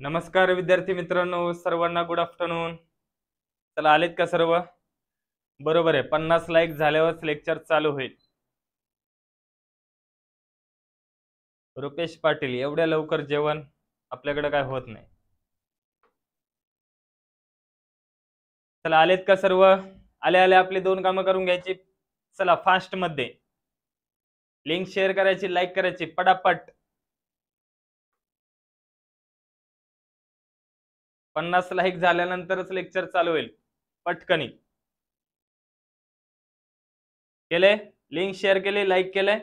नमस्कार विद्यार्थी मित्रांनो सर्वांना गुड आफ्टरनून चला आलेत का सर्व बरोबर आहे पन्नास लाईक झाल्यावरच लेक्चर चालू होईल रुपेश पाटील एवढ्या लवकर जेवण आपल्याकडे काय होत नाही चला आलेत का सर्व आले आले आपले दोन कामं करून घ्यायची चला फास्ट मध्ये लिंक शेअर करायची लाईक करायची पटापट पन्नास लाईक झाल्यानंतरच लेक्चर चालू होईल पटकनी केले लिंक शेअर केले लाईक केले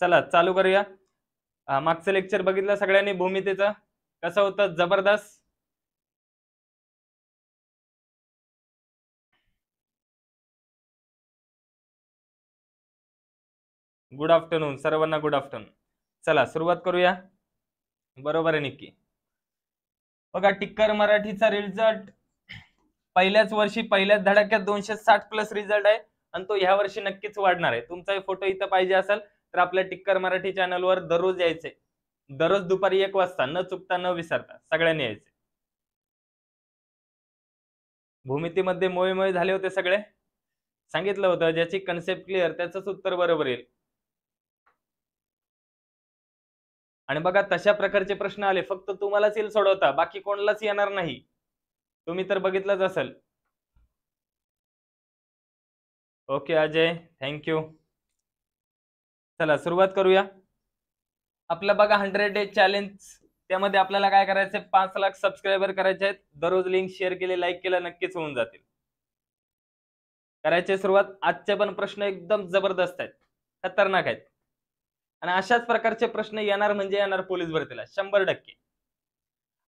चला चालू करूया मागचं लेक्चर बघितलं सगळ्यांनी भूमितेचं कसं होतं जबरदस्त गुड आफ्टरनून सर्वांना गुड आफ्टरनून चला सुरुवात करूया बरोबर आहे निक्की बघा टिक्कर मराठीचा रिझल्ट पहिल्याच वर्षी पहिल्याच धडाक्यात दोनशे साठ प्लस रिझल्ट आहे आणि तो ह्या वर्षी नक्कीच वाढणार आहे तुमचा फोटो इथं पाहिजे असेल तर आपल्या टिक्कर मराठी चॅनलवर दररोज यायचे दररोज दुपारी एक वाजता न चुकता न विसरता सगळ्यांनी यायचे भूमितीमध्ये मोळे मोळे झाले होते सगळे सांगितलं होतं ज्याची कन्सेप्ट क्लिअर त्याच उत्तर बरोबर येईल आणि बघा तशा प्रकारचे प्रश्न आले फक्त तुम्हालाच येईल सोडवता बाकी कोणालाच येणार नाही तुम्ही तर बघितलंच असेल ओके अजय थँक्यू चला सुरुवात करूया आपला बघा हंड्रेड डे चॅलेंज त्यामध्ये आपल्याला काय करायचंय पाच लाख सबस्क्रायबर करायचे आहेत दररोज लिंक शेअर केले लाईक केलं नक्कीच होऊन जातील करायचे सुरुवात आजचे पण प्रश्न एकदम जबरदस्त आहेत खतरनाक आहेत आणि अशाच प्रकारचे प्रश्न येणार म्हणजे येणार पोलीस भरतीला शंभर टक्के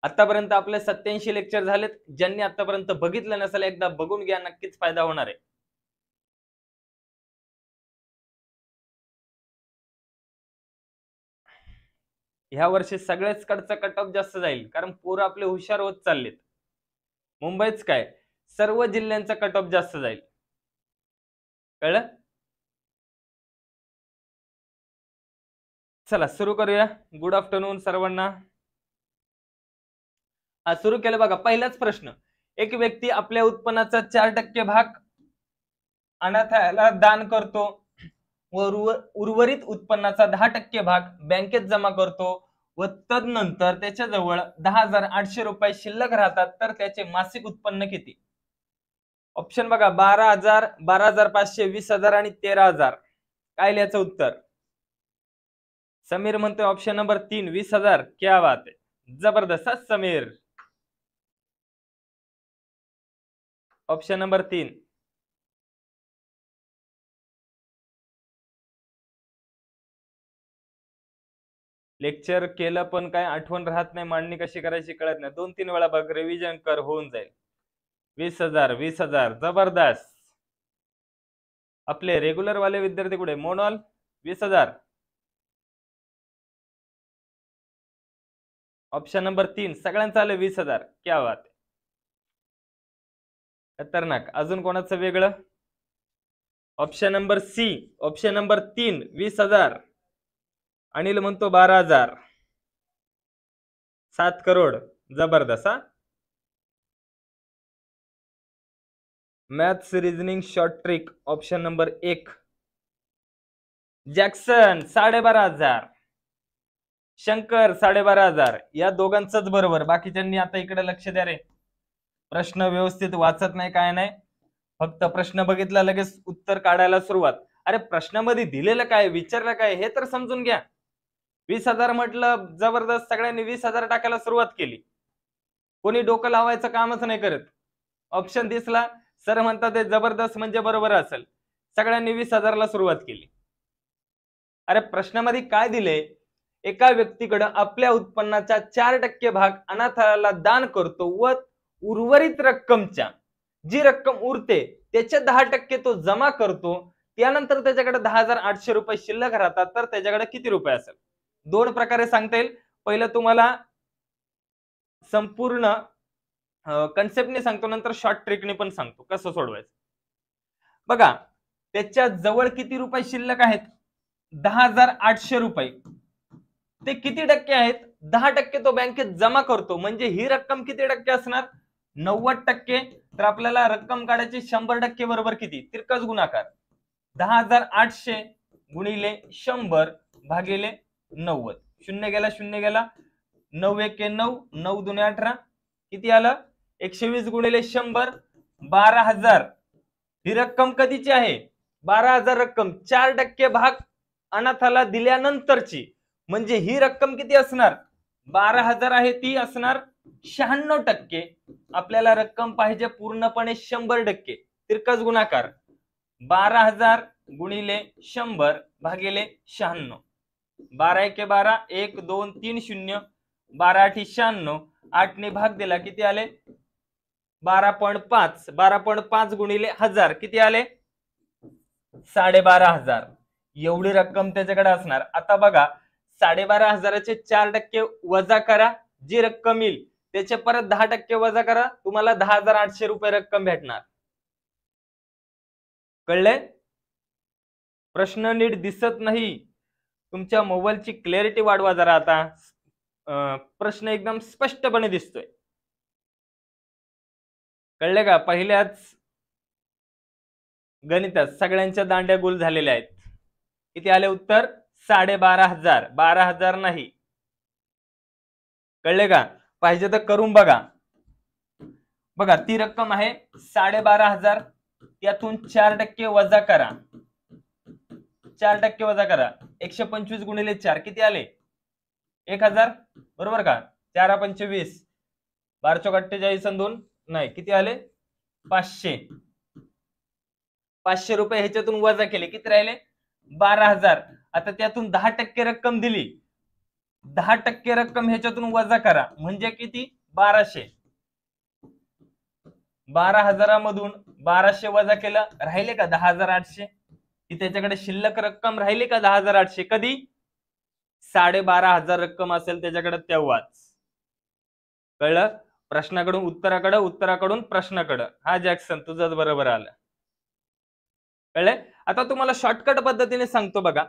आतापर्यंत आपले सत्याऐंशी लेक्चर झालेत ज्यांनी आतापर्यंत बघितलं नसेल एकदा बघून घ्या नक्कीच फायदा होणार आहे ह्या वर्षी सगळ्याच कडचा कट ऑफ जास्त जाईल कारण पोर आपले हुशार होत चाललेत मुंबईच काय सर्व जिल्ह्यांचा कट ऑफ जास्त जाईल कळलं चला सुरू करूया गुड आफ्टरनून सर्वांना सुरू केलं बघा पहिलाच प्रश्न एक व्यक्ती आपल्या उत्पन्नाचा चार टक्के भाग अनाथाला दान करतो व उर्वरित उत्पन्नाचा दहा टक्के भाग बँकेत जमा करतो व तदनंतर त्याच्याजवळ दहा हजार आठशे रुपये शिल्लक राहतात तर त्याचे मासिक उत्पन्न किती ऑप्शन बघा बारा हजार बारा हजार पाचशे वीस हजार आणि तेरा हजार काय लिहायचं उत्तर समीर म्हणतोय ऑप्शन नंबर तीन वीस हजार क्या बात जबरदस्त समीर ऑप्शन नंबर तीन लेक्चर केलं पण काय आठवण राहत नाही मांडणी कशी करायची कळत नाही दोन तीन वेळा बघ रिव्हिजन कर होऊन जाईल वीस हजार वीस हजार जबरदस्त आपले रेग्युलर वाले विद्यार्थी कुठे मोनॉल वीस हजार ऑप्शन नंबर तीन सगळ्यांचं आलं वीस हजार क्या बात खतरनाक अजून कोणाचं वेगळं option number C option number तीन वीस हजार अनिल म्हणतो बारा हजार सात करोड जबरदस्त हा maths reasoning short trick option number एक जॅक्सन साडेबारा हजार शंकर साडेबारा हजार या दोघांचंच बरोबर बाकीच्यांनी आता इकडे लक्ष द्या रे प्रश्न व्यवस्थित वाचत नाही काय नाही फक्त प्रश्न बघितला लगेच उत्तर काढायला सुरुवात अरे प्रश्नामध्ये दिलेलं काय विचारलं काय हे तर समजून घ्या वीस हजार म्हटलं जबरदस्त सगळ्यांनी वीस हजार टाकायला सुरुवात केली कोणी डोकं लावायचं कामच नाही करत ऑप्शन दिसला सर म्हणतात ते जबरदस्त म्हणजे बरोबर असेल सगळ्यांनी वीस हजारला सुरुवात केली अरे प्रश्नामध्ये काय दिले एका व्यक्तीकडं आपल्या उत्पन्नाचा चार टक्के भाग अनाथाला दान करतो व उर्वरित रक्कमच्या जी रक्कम उरते त्याच्या दहा टक्के तो जमा करतो त्यानंतर त्याच्याकडे दहा हजार आठशे रुपये शिल्लक राहतात तर त्याच्याकडे किती रुपये असेल दोन प्रकारे सांगता येईल पहिलं तुम्हाला संपूर्ण कन्सेप्टने सांगतो नंतर शॉर्ट ट्रिकने पण सांगतो कसं सोडवायचं बघा त्याच्या जवळ किती रुपये शिल्लक आहेत दहा हजार आठशे रुपये ते किती टक्के आहेत दहा टक्के तो बँकेत जमा करतो म्हणजे ही रक्कम किती टक्के असणार नव्वद टक्के तर आपल्याला रक्कम काढायची शंभर टक्के बरोबर किती तिरकस गुणाकार दहा हजार आठशे गुणिले शंभर भागिले नव्वद शून्य गेला शून्य गेला नऊ एक नऊ नऊ दोन अठरा किती आलं एकशे वीस गुणिले शंभर बारा हजार ही रक्कम कधीची आहे बारा हजार रक्कम चार टक्के भाग अनाथाला दिल्यानंतरची म्हणजे ही रक्कम किती असणार बारा हजार आहे ती असणार शहाण्णव टक्के आपल्याला रक्कम पाहिजे पूर्णपणे शंभर टक्के तिरकस गुणाकार बारा हजार गुणिले शंभर भागिले शहाण्णव बारा एके बारा एक दोन तीन शून्य बारा आठी शहाण्णव आठने भाग दिला किती आले बारा पॉईंट पाच बारा पॉईंट पाच गुणिले हजार किती आले साडेबारा हजार एवढी रक्कम त्याच्याकडे असणार आता बघा साडेबारा हजाराचे चार टक्के वजा करा जी रक्कम येईल त्याचे परत दहा टक्के वजा करा तुम्हाला दहा हजार आठशे रुपये रक्कम भेटणार कळले प्रश्न नीट दिसत नाही तुमच्या मोबाईलची क्लॅरिटी वाढवा जरा आता प्रश्न एकदम स्पष्टपणे दिसतोय कळले का पहिल्याच गणितात सगळ्यांच्या दांड्या गोल झालेल्या आहेत इथे आले उत्तर साडेबारा हजार बारा हजार नाही कळले का पाहिजे तर करून बघा बघा ती रक्कम आहे साडेबारा हजार यातून चार टक्के वजा करा चार टक्के वजा करा एकशे पंचवीस गुणिले चार किती आले एक हजार बरोबर का चारा पंचवीस बारा चौक अठ्ठेचाळीस दोन नाही किती आले पाचशे पाचशे रुपये ह्याच्यातून वजा केले किती राहिले बारा हजार आता त्यातून दहा टक्के रक्कम दिली दहा टक्के रक्कम ह्याच्यातून वजा करा म्हणजे किती बाराशे बारा हजारामधून बाराशे वजा केलं राहिले का दहा हजार आठशे की त्याच्याकडे शिल्लक रक्कम राहिली का दहा हजार आठशे कधी साडेबारा हजार रक्कम असेल त्याच्याकडे तेव्हाच कळलं प्रश्नाकडून उत्तराकडं उत्तराकडून प्रश्नाकडं हा जॅक्सन तुझंच बरोबर आलं कळले आता तुम्हाला शॉर्टकट पद्धतीने सांगतो बघा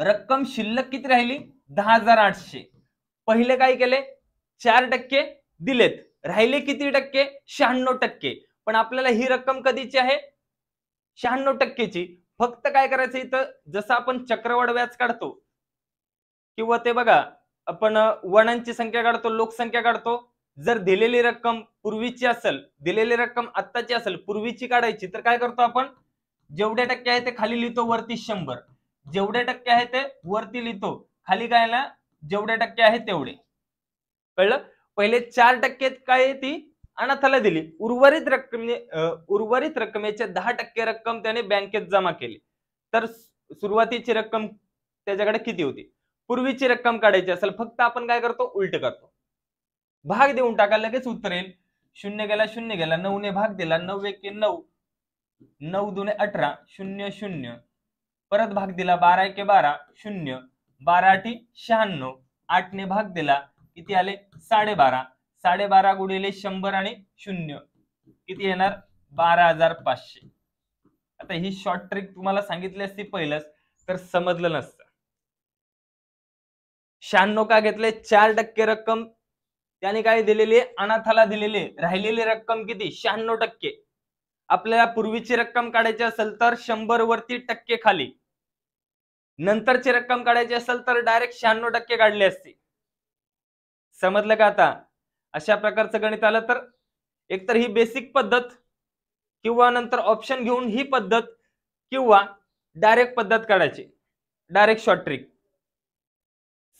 रक्कम शिल्लक किती राहिली दहा हजार आठशे पहिले काय केले चार टक्के दिलेत राहिले किती टक्के शहाण्णव टक्के पण आपल्याला ही रक्कम कधीची आहे शहाण्णव टक्केची फक्त काय करायचं इथं जसं आपण चक्रवाढ व्याज काढतो किंवा ते बघा आपण वणांची संख्या काढतो लोकसंख्या काढतो जर दिलेली रक्कम पूर्वीची असेल दिलेली रक्कम आत्ताची असेल पूर्वीची काढायची तर काय करतो आपण जेवढे टक्के आहे ते खाली लिहितो वरती शंभर जेवढे टक्के आहे ते वरती लिहितो खाली काय ना जेवढे टक्के आहे तेवढे कळलं पहिले चार टक्के काय ती अनाथाला दिली उर्वरित रक्कम उर्वरित रकमेचे दहा टक्के रक्कम त्याने बँकेत जमा केली तर सुरुवातीची रक्कम त्याच्याकडे किती होती पूर्वीची रक्कम काढायची असेल फक्त आपण काय करतो उलट करतो भाग देऊन टाका लगेच उत्तर येईल शून्य गेला शून्य गेला ने भाग दिला नऊ एक नऊ नऊ दुने अठरा शून्य शून्य परत भाग दिला बारा एके बारा शून्य बारा शहाण्णव शहाण्णव आठने भाग दिला किती आले साडेबारा साडेबारा गुणिले शंभर आणि शून्य किती येणार बारा हजार पाचशे आता ही शॉर्ट ट्रिक तुम्हाला सांगितली असती पहिलंच तर समजलं नसतं शहाण्णव का घेतले चार टक्के रक्कम त्याने काय दिलेली अनाथाला दिलेली राहिलेली रक्कम किती शहाण्णव टक्के आपल्याला पूर्वीची रक्कम काढायची असेल तर शंभर वरती टक्के खाली नंतरची रक्कम काढायची असेल तर डायरेक्ट शहाण्णव टक्के काढले असते समजलं का आता अशा प्रकारचं गणित आलं तर एकतर ही बेसिक पद्धत किंवा नंतर ऑप्शन घेऊन ही पद्धत किंवा डायरेक्ट पद्धत काढायची डायरेक्ट शॉर्ट ट्रिक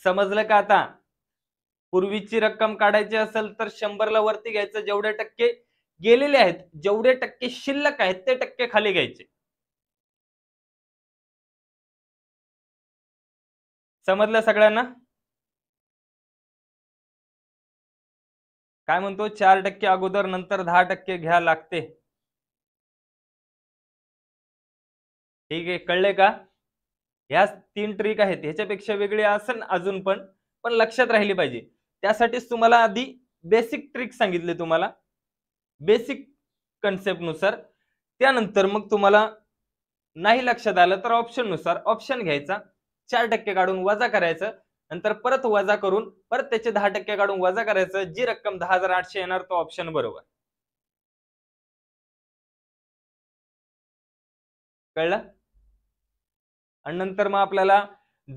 समजलं का आता पूर्वीची रक्कम काढायची असेल तर शंभरला वरती घ्यायचं जेवढे टक्के गेलेले आहेत जेवढे टक्के शिल्लक आहेत ते टक्के खाली घ्यायचे समजलं सगळ्यांना काय म्हणतो चार टक्के अगोदर नंतर दहा टक्के घ्या लागते ठीक आहे कळले का ह्या तीन ट्रिक आहेत ह्याच्यापेक्षा वेगळी असन अजून पण पण लक्षात राहिली पाहिजे त्यासाठीच तुम्हाला आधी बेसिक ट्रिक सांगितले तुम्हाला बेसिक कन्सेप्टनुसार त्यानंतर मग तुम्हाला नाही लक्षात आलं तर ऑप्शन नुसार ऑप्शन घ्यायचा चार टक्के काढून वजा करायचं नंतर परत वजा करून परत त्याचे दहा टक्के काढून वजा करायचं जी रक्कम दहा हजार आठशे येणार तो ऑप्शन बरोबर कळलं आणि नंतर मग आपल्याला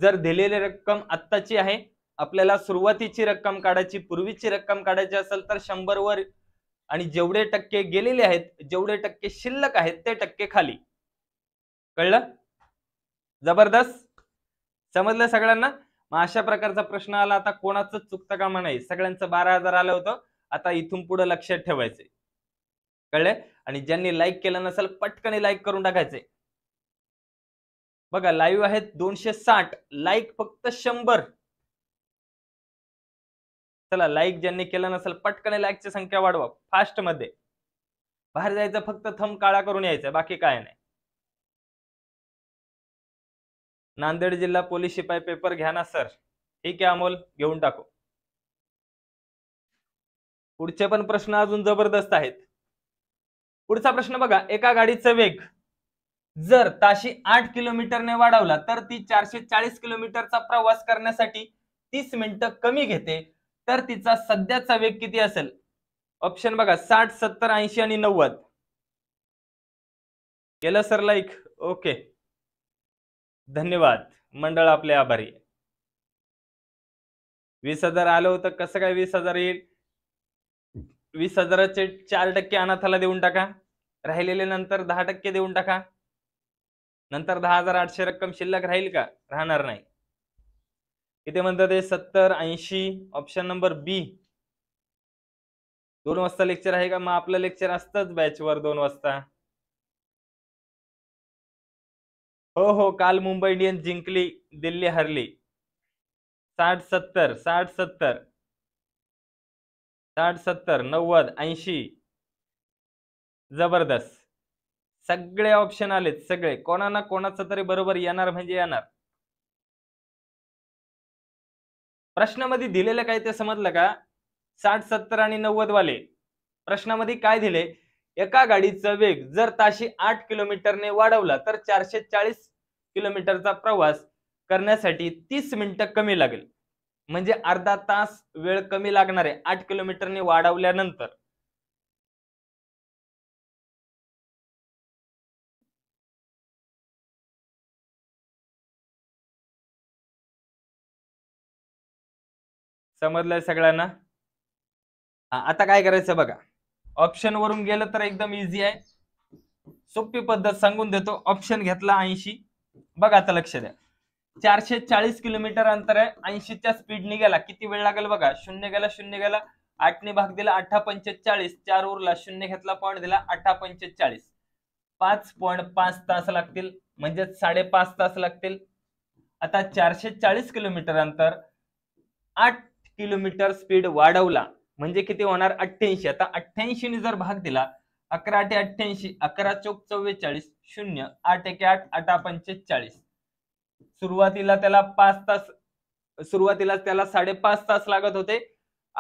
जर दिलेली रक्कम आत्ताची आहे आपल्याला सुरुवातीची रक्कम काढायची पूर्वीची रक्कम काढायची असेल तर शंभर वर आणि जेवढे टक्के गेलेले आहेत जेवढे टक्के शिल्लक आहेत ते टक्के खाली कळलं जबरदस्त समजलं सगळ्यांना मग अशा प्रकारचा प्रश्न आला आता कोणाचं चुकता कामा नाही सगळ्यांचं बारा हजार आलं होतं आता इथून पुढे लक्षात ठेवायचंय कळले आणि ज्यांनी लाईक केलं नसेल पटकन लाईक करून टाकायचे बघा लाईव्ह आहेत दोनशे साठ लाईक फक्त शंभर चला लाईक ज्यांनी केलं नसेल पटकन लाईकची संख्या वाढवा फास्ट मध्ये बाहेर जायचं फक्त थंब काळा करून यायचं बाकी काय नाही नांदेड जिल्हा पोलीस शिपाई पेपर घ्या ना सर ठीक आहे अमोल घेऊन टाकू पुढचे पण प्रश्न अजून जबरदस्त आहेत पुढचा प्रश्न बघा एका गाडीचा वेग जर ताशी आठ किलोमीटरने वाढवला तर ती चारशे चाळीस किलोमीटरचा प्रवास करण्यासाठी तीस मिनिटं कमी घेते तर तिचा सध्याचा वेग किती असेल ऑप्शन बघा साठ सत्तर ऐंशी आणि नव्वद केलं सर लाईक ओके धन्यवाद मंडळ आपले आभारी वीस हजार आलं होतं कसं काय वीस हजार येईल वीस हजाराचे चार टक्के अनाथाला देऊन टाका राहिलेले नंतर दहा टक्के देऊन टाका नंतर दहा हजार आठशे रक्कम शिल्लक राहील का राहणार नाही किती म्हणतात ते सत्तर ऐंशी ऑप्शन नंबर बी दोन वाजता लेक्चर आहे का मग आपलं लेक्चर असतंच बॅचवर दोन वाजता हो हो काल मुंबई इंडियन्स जिंकली दिल्ली हरली साठ सत्तर साठ सत्तर साठ सत्तर नव्वद ऐंशी जबरदस्त सगळे ऑप्शन आलेत सगळे कोणा कोणाचं तरी बरोबर येणार म्हणजे येणार प्रश्नामध्ये दिलेलं काय ते समजलं का साठ सत्तर आणि नव्वद वाले प्रश्नामध्ये काय दिले एका गाडीचा वेग जर ताशी आठ किलोमीटरने वाढवला तर चारशे चाळीस किलोमीटरचा प्रवास करण्यासाठी तीस मिनिटं कमी लागेल म्हणजे अर्धा तास वेळ कमी लागणार आहे आठ किलोमीटरने वाढवल्यानंतर समजलंय सगळ्यांना आता काय करायचं बघा ऑप्शन वरून गेलं तर एकदम इझी आहे सोपी पद्धत सांगून देतो ऑप्शन घेतला ऐंशी बघा आता लक्ष द्या चारशे चाळीस किलोमीटर अंतर आहे ऐंशीच्या स्पीडने गेला किती वेळ लागेल बघा शून्य गेला शून्य गेला आठने भाग दिला अठ्ठा पंचेचाळीस चार उरला शून्य घेतला पॉईंट दिला अठ्ठा पंचेचाळीस पाच पॉईंट पाच तास लागतील म्हणजेच साडेपाच तास लागतील आता चारशे चाळीस किलोमीटर अंतर आठ किलोमीटर स्पीड वाढवला म्हणजे किती होणार अठ्ठ्याऐंशी आता अठ्ठ्याऐंशी जर भाग दिला अकरा ते अठ्ठ्याऐंशी अकरा चौक चव्वेचाळीस शून्य आठ एक आठ आठ पंचेचाळीस सुरुवातीला त्याला पाच तास सुरुवातीला त्याला साडेपाच तास लागत होते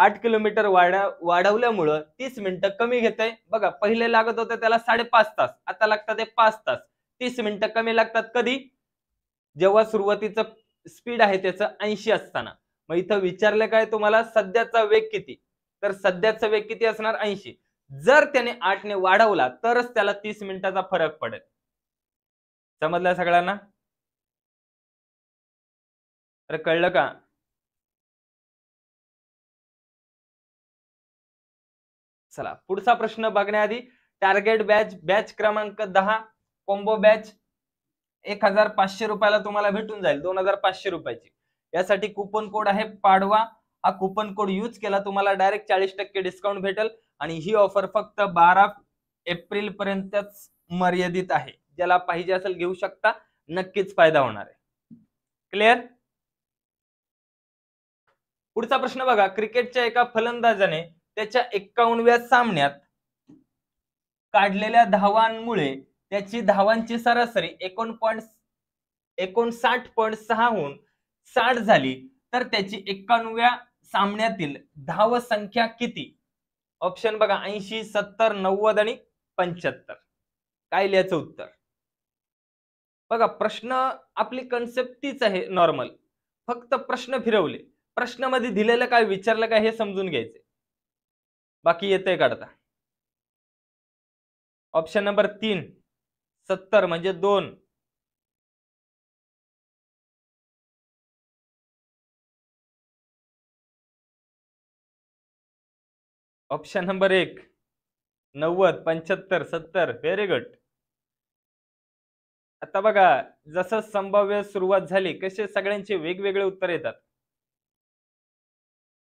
आठ किलोमीटर वाढा वाढवल्यामुळं तीस मिनिटं कमी घेत बघा पहिले लागत होते त्याला साडेपाच तास आता लागतात ते पाच तास तीस मिनिटं कमी लागतात कधी जेव्हा सुरुवातीचं स्पीड आहे त्याचं ऐंशी असताना मग इथं विचारलं काय तुम्हाला सध्याचा वेग किती तर सध्याचा वेग किती असणार ऐंशी जर त्याने आठने वाढवला तरच त्याला तीस मिनिटाचा फरक पडेल समजलं सगळ्यांना तर कळलं का चला पुढचा प्रश्न बघण्याआधी टार्गेट बॅच बॅच क्रमांक दहा कॉम्बो बॅच एक हजार पाचशे रुपयाला तुम्हाला भेटून जाईल दोन हजार पाचशे रुपयाची यासाठी कुपन कोड आहे पाडवा हा कुपन कोड यूज केला तुम्हाला डायरेक्ट चाळीस टक्के डिस्काउंट भेटेल आणि ही ऑफर फक्त बारा एप्रिल पर्यंतच मर्यादित आहे ज्याला पाहिजे असेल घेऊ शकता नक्कीच फायदा होणार आहे क्लिअर पुढचा प्रश्न बघा क्रिकेटच्या एका फलंदाजाने त्याच्या एक्कावनव्या सामन्यात काढलेल्या धावांमुळे त्याची धावांची सरासरी एकोण पॉईंट एकोणसाठ पॉईंट सहाहून साठ झाली तर त्याची एक्कानव्या सामन्यातील धाव संख्या किती ऑप्शन बघा ऐंशी सत्तर नव्वद आणि पंच्याहत्तर काय लिहायचं उत्तर बघा प्रश्न आपली कन्सेप्ट तीच आहे नॉर्मल फक्त प्रश्न फिरवले प्रश्न मध्ये दिलेलं काय विचारलं काय हे समजून घ्यायचे बाकी येतंय काढता ऑप्शन नंबर तीन सत्तर म्हणजे दोन ऑप्शन नंबर एक नव्वद पंच्याहत्तर सत्तर व्हेरी गुड आता बघा जसं संभाव्य सुरुवात झाली कसे सगळ्यांचे वेगवेगळे उत्तर येतात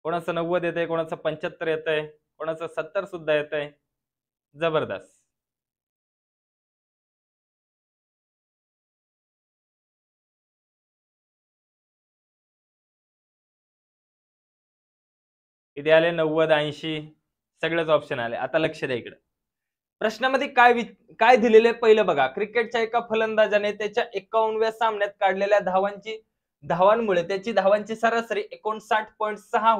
कोणाचं नव्वद येत आहे कोणाचं पंच्याहत्तर येत आहे कोणाचं सत्तर सुद्धा येत आहे जबरदस्त इथे आले नव्वद ऐंशी सगळेच ऑप्शन आले आता लक्ष द्या इकडे प्रश्नामध्ये काय काय दिलेले पहिलं बघा क्रिकेटच्या एका फलंदाजाने त्याच्या एकावन्नव्या सामन्यात काढलेल्या धावांची धावांमुळे त्याची धावांची सरासरी एकोणसाठ पॉईंट सहा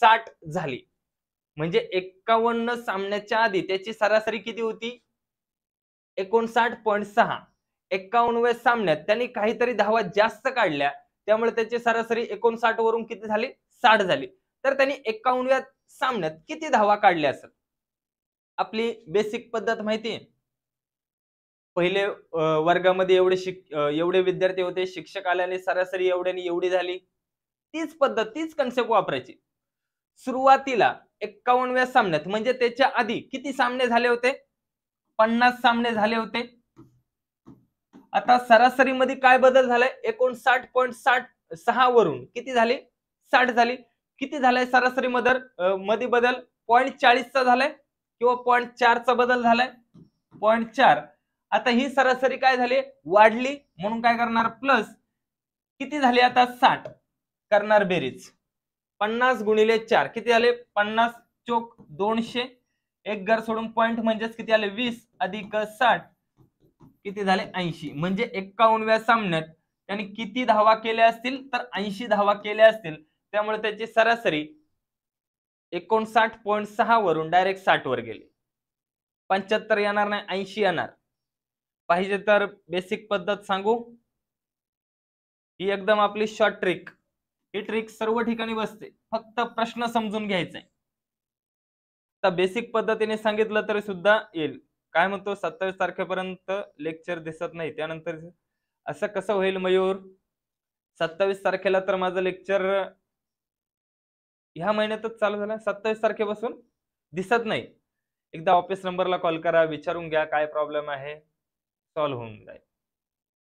साठ झाली म्हणजे एक्कावन्न सामन्याच्या आधी त्याची सरासरी किती होती एकोणसाठ पॉईंट सहा एक्कावन्नव्या सामन्यात त्यांनी काहीतरी धावा जास्त काढल्या त्यामुळे त्याची सरासरी एकोणसाठ वरून किती झाली साठ झाली तर त्यांनी एक्कावन्नव्या सामन्यात किती धावा काढल्या असत आपली बेसिक पद्धत माहिती पहिले वर्गामध्ये एवढे शिक एवढे विद्यार्थी होते शिक्षक आल्याने सरासरी एवढ्याने एवढी झाली तीच पद्धत तीच कन्सेप्ट वापरायची सुरुवातीला एक्कावनव्या सामन्यात म्हणजे त्याच्या आधी किती सामने झाले होते पन्नास सामने झाले होते आता सरासरीमध्ये काय बदल झालाय एकोणसाठ पॉईंट साठ सहा वरून किती झाली साठ झाली किती झालाय सरासरी मदर मध्ये बदल पॉईंट चाळीसचा झालाय किंवा पॉईंट चारचा बदल झालाय पॉईंट चार आता ही सरासरी काय झाली वाढली म्हणून काय करणार प्लस किती झाली आता साठ करणार बेरीज पन्नास गुणिले चार किती झाले पन्नास चोक दोनशे एक घर सोडून पॉईंट म्हणजेच किती आले वीस अधिक साठ किती झाले ऐंशी म्हणजे एक्कावन्नव्या सामन्यात त्यांनी किती धावा केल्या असतील तर ऐंशी धावा केल्या असतील त्यामुळे त्याची सरासरी एकोणसाठ पॉईंट सहा वरून डायरेक्ट साठ वर गेली पंच्याहत्तर येणार नाही ऐंशी येणार पाहिजे तर बेसिक पद्धत सांगू ही एकदम आपली शॉर्ट ट्रिक ही ट्रिक सर्व ठिकाणी बसते फक्त प्रश्न समजून घ्यायचा आता बेसिक पद्धतीने सांगितलं तरी सुद्धा येईल काय म्हणतो सत्तावीस तारखेपर्यंत लेक्चर दिसत नाही त्यानंतर असं कसं होईल मयूर सत्तावीस तारखेला तर माझं लेक्चर ह्या महिन्यातच चालू झाला सत्तावीस तारखेपासून दिसत नाही एकदा ऑफिस नंबरला कॉल करा विचारून घ्या काय प्रॉब्लेम आहे सॉल्व्ह होऊन जाईल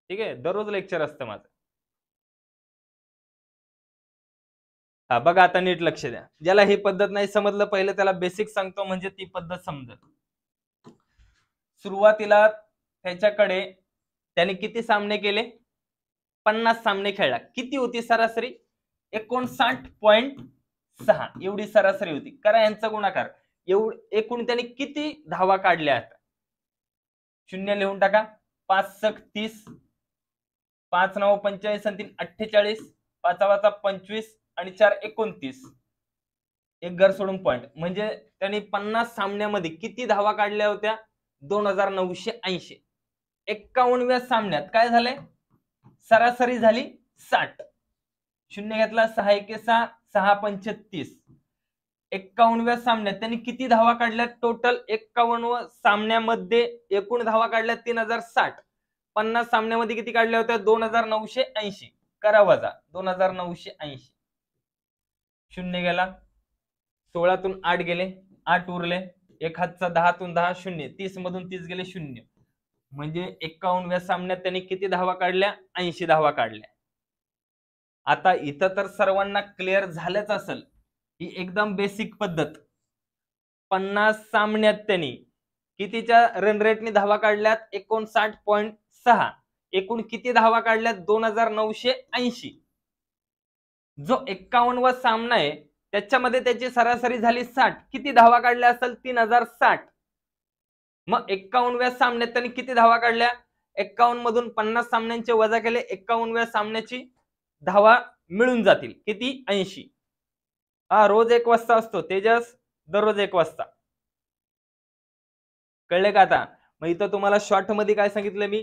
ठीक आहे दररोज लेक्चर असतं माझं हा बघा आता नीट लक्ष द्या ज्याला ही पद्धत नाही समजलं पहिलं त्याला बेसिक सांगतो म्हणजे ती पद्धत समजत सुरुवातीला त्याच्याकडे त्याने किती सामने केले पन्नास सामने खेळला किती होती सरासरी एकोणसाठ पॉइंट सहा एवढी सरासरी होती करा यांचा गुणाकार एवढ एकूण त्यांनी किती धावा काढल्या आहेत शून्य लिहून टाका पाच सख तीस पाच नऊ पंचेचाळीस आणि तीन अठ्ठेचाळीस पाचावाचा पंचवीस आणि चार एकोणतीस एक घर सोडून पॉईंट म्हणजे त्यांनी पन्नास सामन्यामध्ये किती धावा काढल्या होत्या दोन हजार नऊशे ऐंशी एक्कावनव्या सामन्यात काय झालंय सरासरी झाली साठ शून्य घेतला सहा एके सहा सहा पंचतीस एक्कावनव्या सामन्यात त्यांनी किती धावा काढल्या टोटल एक्कावन्न सामन्यामध्ये एकूण धावा काढल्या तीन हजार साठ पन्नास सामन्यामध्ये किती काढल्या होत्या दोन हजार नऊशे ऐंशी करा वजा दोन हजार नऊशे ऐंशी शून्य गेला सोळातून आठ गेले आठ उरले एक हातचा दहातून दहा शून्य तीस मधून तीस गेले शून्य म्हणजे एक्कावनव्या सामन्यात त्यांनी किती धावा काढल्या ऐंशी धावा काढल्या आता इथं तर सर्वांना क्लिअर झालंच असेल ही एकदम बेसिक पद्धत पन्नास सामन्यात त्यांनी कितीच्या रन रेटने धावा काढल्यात एकोणसाठ पॉईंट सहा एकूण किती धावा काढल्यात दोन हजार नऊशे ऐंशी जो एक्कावन्नवा सामना आहे त्याच्यामध्ये त्याची सरासरी झाली साठ किती धावा काढल्या असेल तीन हजार साठ मग एक्कावनव्या सामन्यात त्यांनी किती धावा काढल्या एक्कावन्न मधून पन्नास सामन्यांचे वजा केले एक्कावन्नव्या सामन्याची धावा मिळून जातील किती ऐंशी हा रोज एक वाजता असतो तेजस दररोज एक वाजता कळले का आता मग इथं तुम्हाला शॉर्ट मध्ये काय सांगितलं मी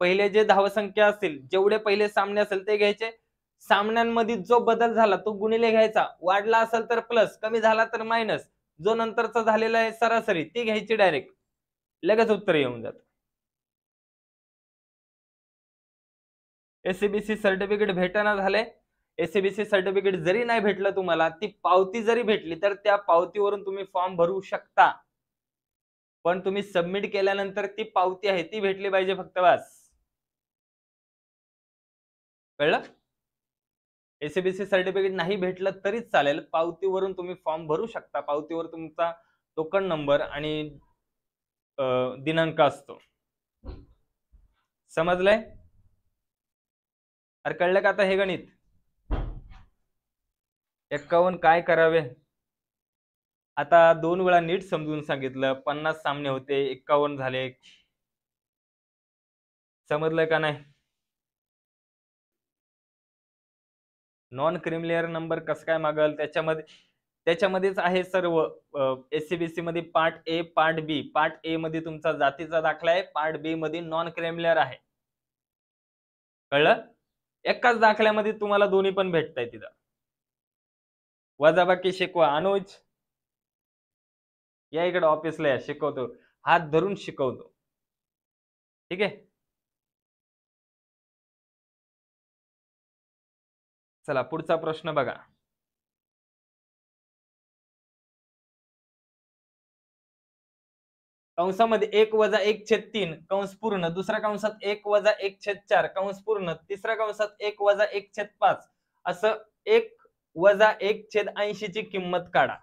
पहिले जे धावसंख्या असतील जेवढे पहिले सामने असेल ते घ्यायचे सामन्यांमध्ये जो बदल झाला तो गुणिले घ्यायचा वाढला असेल तर प्लस कमी झाला तर मायनस जो नंतरचा झालेला आहे सरासरी ती घ्यायची डायरेक्ट लगेच उत्तर येऊन जात एसबीसी सर्टिफिकेट भेटाना झाले एसीबीसी सर्टिफिकेट जरी नाही भेटलं तुम्हाला ती पावती जरी भेटली तर त्या पावतीवरून तुम्ही फॉर्म भरू शकता पण तुम्ही सबमिट केल्यानंतर ती पावती आहे ती भेटली पाहिजे फक्त बस कळलं एसीबीसी सर्टिफिकेट नाही भेटलं तरीच चालेल पावतीवरून तुम्ही फॉर्म भरू शकता पावतीवर तुमचा टोकन नंबर आणि दिनांक असतो समजलंय अरे कळलं का आता हे गणित एक्कावन्न काय करावे आता दोन वेळा नीट समजून सांगितलं पन्नास सामने होते एक्कावन्न झाले समजलं का नाही नॉन क्रिमिलेअर नंबर कस काय मागल त्याच्यामध्ये त्याच्यामध्येच आहे सर्व एससीबीसी मध्ये part A part B part A मध्ये तुमचा जातीचा दाखला आहे पार्ट बी मध्ये नॉन क्रिमिलेअर आहे कळलं एकाच दाखल्यामध्ये तुम्हाला दोन्ही पण भेटताय तिथं वजाबाकी शिकवा अनुज या इकडे ऑफिसला या शिकवतो हात धरून शिकवतो ठीक आहे चला पुढचा प्रश्न बघा कंसामध्ये एक वजा एक छेद तीन कंस पूर्ण दुसऱ्या कंसात एक वजा एक छेद चार कंस पूर्ण तिसऱ्या कंसात एक वजा एक छेद पाच असं एक वजा एक छेद ऐंशी ची किंमत काढा